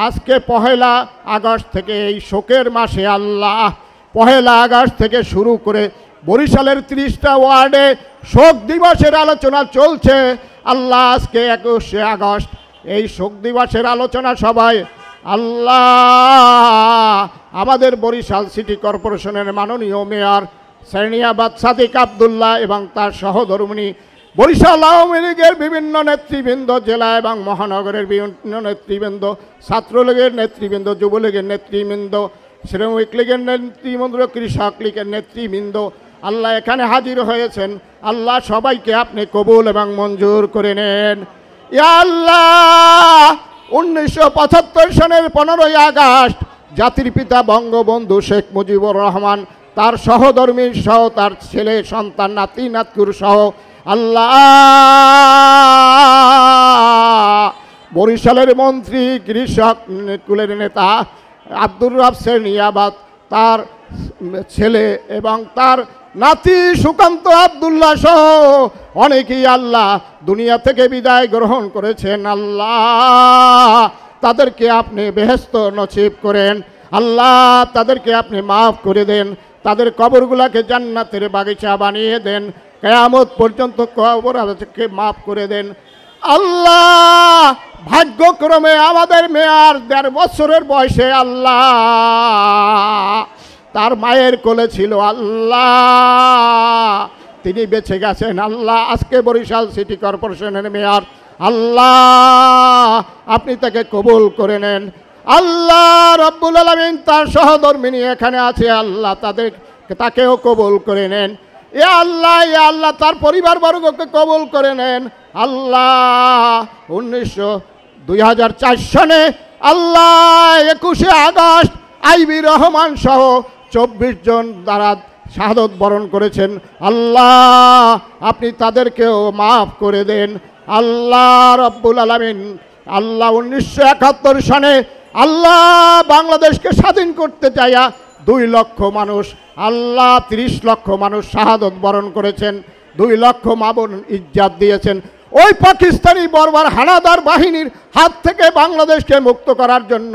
আজকে পহেলা আগস্ট থেকে এই শোকের মাসে আল্লাহ পহেলা আগস্ট থেকে শুরু করে বরিশালের ত্রিশটা ওয়ার্ডে শোক দিবসের আলোচনা চলছে আল্লাহ আজকে একুশে আগস্ট এই শোক দিবসের আলোচনা সবাই আল্লাহ আমাদের বরিশাল সিটি কর্পোরেশনের মাননীয় মেয়র শ্রেণিয়াবাদ সাদিক আবদুল্লাহ এবং তার সহধর্মিনী বরিশাল আওয়ামী লীগের বিভিন্ন নেতৃবৃন্দ জেলা এবং মহানগরের বিভিন্ন নেতৃবৃন্দ ছাত্রলীগের নেতৃবৃন্দ যুবলীগের নেতৃবৃন্দ শ্রমিক লীগের নেতৃবৃন্দ কৃষক লীগের নেতৃবৃন্দ আল্লাহ এখানে হাজির হয়েছেন আল্লাহ সবাইকে আপনি কবুল এবং মঞ্জুর করে নেন আল্লাহ উনিশশো সালের পনেরোই আগস্ট জাতির পিতা বঙ্গবন্ধু শেখ মুজিবুর রহমান তার সহধর্মী সহ তার ছেলে সন্তান নাতি নাতকুর সহ আল্লাহ বরিশালের মন্ত্রী কৃষক কুলের নেতা আব্দুর রাফ সেনিয়াবাদ তার ছেলে এবং তার নাতি সুকান্ত আবদুল্লাহ সহ অনেকেই আল্লাহ দুনিয়া থেকে বিদায় গ্রহণ করেছেন আল্লাহ তাদেরকে আপনি বেহেস্ত নচিব করেন আল্লাহ তাদেরকে আপনি মাফ করে দেন তাদের কবরগুলাকে জান্নাতের বাগিচা বানিয়ে দেন কেয়ামত পর্যন্ত কবর আমাদেরকে মাফ করে দেন আল্লাহ ভাগ্যক্রমে আমাদের মেয়ার দেড় বছরের বয়সে আল্লাহ তার মায়ের কোলে ছিল আল্লাহ তিনি বেছে গেছেন আল্লাহ আজকে বরিশাল সিটি কর্পোরেশনের মেয়র আল্লাহ আপনি তাকে কবুল করে নেন আল্লাহ রব্বুল আলমিন তার সহধর্মিনী এখানে আছে আল্লাহ তাদের তাকেও কবুল করে নেন এ আল্লাহ এ আল্লাহ তার বর্গকে কবুল করে নেন আল্লাহ উনিশশো দুই হাজার চার সনে আল্লাহ একুশে আগস্ট আইবি রহমান সহ চব্বিশ জন দ্বারা শাহাদত বরণ করেছেন আল্লাহ আপনি তাদেরকেও মাফ করে দেন আল্লাহ রব্বুল আলমিন আল্লাহ উনিশশো একাত্তর সনে আল্লাহ বাংলাদেশকে স্বাধীন করতে চাইয়া দুই লক্ষ মানুষ আল্লাহ ৩০ লক্ষ মানুষ শাহাদত বরণ করেছেন দুই লক্ষ মাবন ইজ্জাত দিয়েছেন ওই পাকিস্তানি বর্বার হানাদার বাহিনীর হাত থেকে বাংলাদেশকে মুক্ত করার জন্য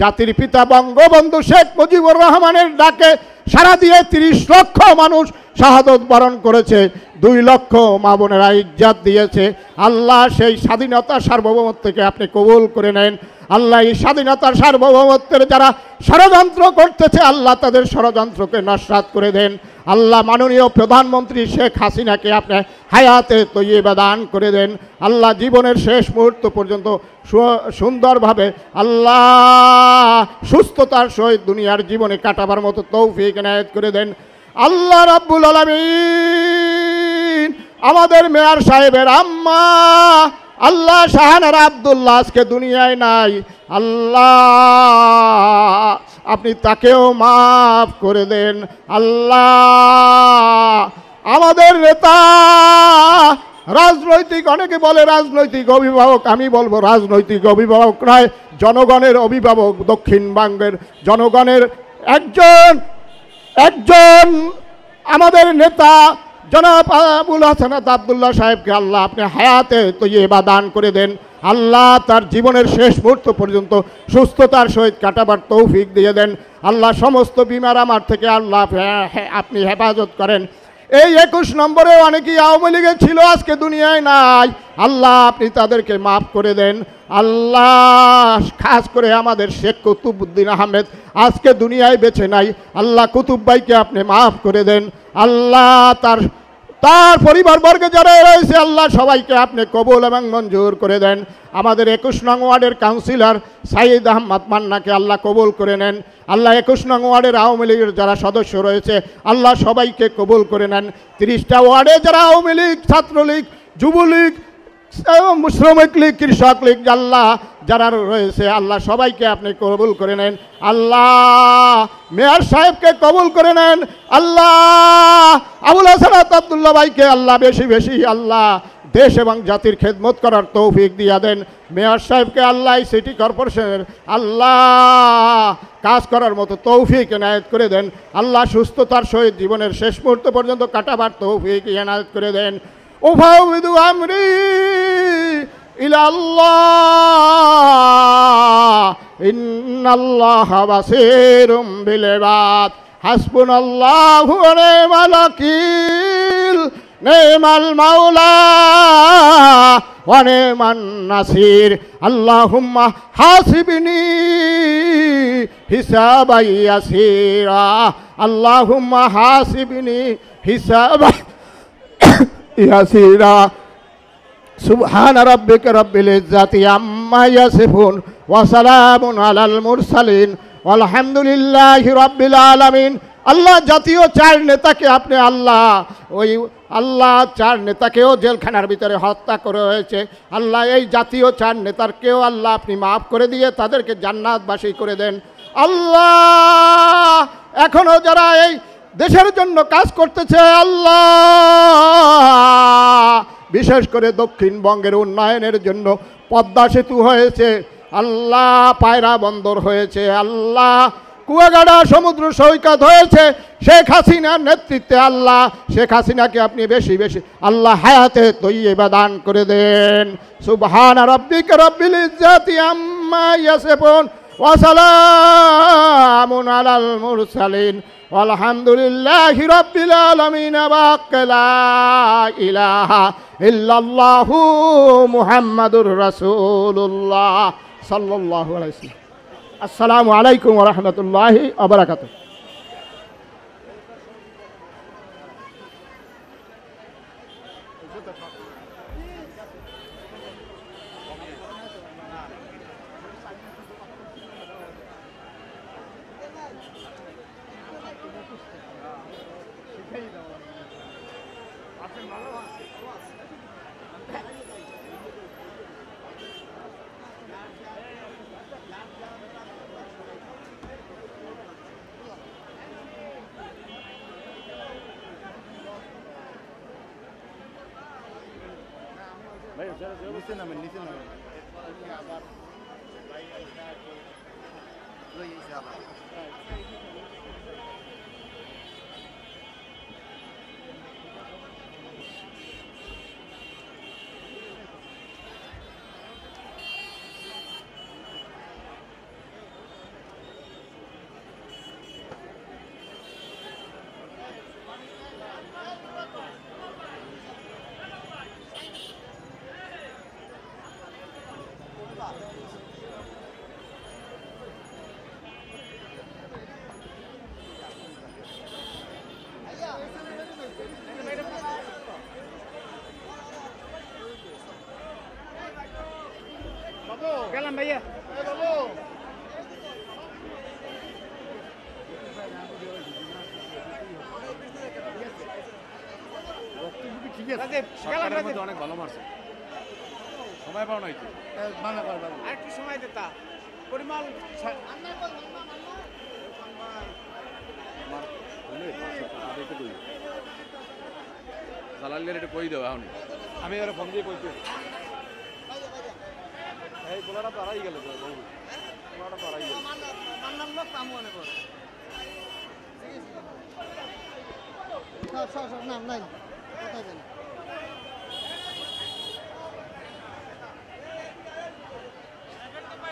জাতির পিতা বঙ্গবন্ধু শেখ মুজিবুর রহমানের ডাকে সারা দিয়ে তিরিশ লক্ষ মানুষ শাহাদত বরণ করেছে দুই লক্ষ মা বোনেরা ইজ্জাত দিয়েছে আল্লাহ সেই স্বাধীনতা সার্বভৌমত্বকে আপনি কবুল করে নেন আল্লাহ এই স্বাধীনতার সার্বভৌমত্বের যারা ষড়যন্ত্র করতেছে আল্লাহ তাদের ষড়যন্ত্রকে নস্বাত করে দেন আল্লাহ মাননীয় প্রধানমন্ত্রী শেখ হাসিনাকে আপনি হায়াতে তৈবা দান করে দেন আল্লাহ জীবনের শেষ মুহূর্ত পর্যন্ত সুন্দরভাবে আল্লাহ সুস্থতার সহিত দুনিয়ার জীবনে কাটাবার মতো তৌফিক নায়ত করে দেন আল্লাহ রাব্বুল আলমিন আমাদের মেয়ার সাহেবের আম্মা আল্লাহ শাহানার আবদুল্লাহ আজকে দুনিয়ায় নাই আল্লাহ আপনি তাকেও মাফ করে দেন আল্লাহ আমাদের নেতা রাজনৈতিক অনেকে বলে রাজনৈতিক অভিভাবক আমি বলবো রাজনৈতিক অভিভাবক নয় জনগণের অভিভাবক দক্ষিণবঙ্গের জনগণের একজন একজন আমাদের নেতা জনাব আবুল হাসান আবদুল্লাহ সাহেবকে আল্লাহ আপনি হায়াতে তৈবা দান করে দেন আল্লাহ তার জীবনের শেষ মুহূর্ত পর্যন্ত সুস্থতার সহিত কাটাবার তৌফিক দিয়ে দেন আল্লাহ সমস্ত বিমার আমার থেকে আল্লাহ আপনি হেফাজত করেন এই একুশ নম্বরে অনেকেই আওয়ামী লীগের ছিল আজকে দুনিয়ায় নাই আল্লাহ আপনি তাদেরকে মাফ করে দেন আল্লাহ খাস করে আমাদের শেখ কুতুবুদ্দিন আহমেদ আজকে দুনিয়ায় বেছে নাই আল্লাহ কুতুব ভাইকে আপনি মাফ করে দেন আল্লাহ তার তার পরিবারবর্গে যারা রয়েছে আল্লাহ সবাইকে আপনি কবুল এবং মঞ্জুর করে দেন আমাদের একুশ নং ওয়ার্ডের কাউন্সিলর সাইদ আহমদ মান্নাকে আল্লাহ কবুল করে নেন আল্লাহ একুশ নং ওয়ার্ডের আওয়ামী লীগের যারা সদস্য রয়েছে আল্লাহ সবাইকে কবুল করে নেন তিরিশটা ওয়ার্ডে যারা আওয়ামী লীগ ছাত্রলীগ যুবলীগ শ্রমিক লীগ কৃষক লীগ আল্লাহ যারা রয়েছে আল্লাহ সবাইকে আপনি কবুল করে নেন আল্লাহ মেয়র সাহেবকে কবুল করে নেন আল্লাহ আবুল হাসানাত আবদুল্লা ভাইকে আল্লাহ বেশি বেশি আল্লাহ দেশ এবং জাতির খেদমত করার তৌফিক দিয়া দেন মেয়র সাহেবকে আল্লাহ সিটি কর্পোরেশনের আল্লাহ কাজ করার মতো তৌফিক এনায়ত করে দেন আল্লাহ সুস্থতার সহিত জীবনের শেষ মুহূর্ত পর্যন্ত কাটাবার তৌফিক এনায়ত করে দেন أفوض أمري إلى الله إن الله بصير بالعباد حسبنا الله ونعم الوكيل نعم المولى ونعم النصير اللهم حاسبني حسابا يسيرا اللهم حاسبني حسابا يسيرا سبحان ربك رب العزة عما يصفون وسلام على المرسلين والحمد لله رب العالمين আল্লাহ জাতীয় চার নেতাকে আপনি আল্লাহ ওই আল্লাহ চার নেতাকেও জেলখানার ভিতরে হত্যা করে হয়েছে আল্লাহ এই জাতীয় চার নেতারকেও আল্লাহ আপনি মাফ করে দিয়ে তাদেরকে জান্নাতবাসী করে দেন আল্লাহ এখনও যারা এই দেশের জন্য কাজ করতেছে আল্লাহ বিশেষ করে দক্ষিণবঙ্গের উন্নয়নের জন্য পদ্মা সেতু হয়েছে আল্লাহ পায়রা বন্দর হয়েছে আল্লাহ কুয়াগাড়া সমুদ্র সৈকত হয়েছে শেখ হাসিনার নেতৃত্বে আল্লাহ শেখ হাসিনাকে আপনি বেশি বেশি আল্লাহ হায়াতে বা দান করে দেন সুবহান রব্বিক রব্বিল ইজ্জাতি আম্মা ইয়াসিফুন ওয়া সালামুন আলাল মুরসালিন والحمد لله رب العالمين باق لا إله إلا الله محمد رسول الله صلى الله عليه وسلم السلام عليكم ورحمة الله وبركاته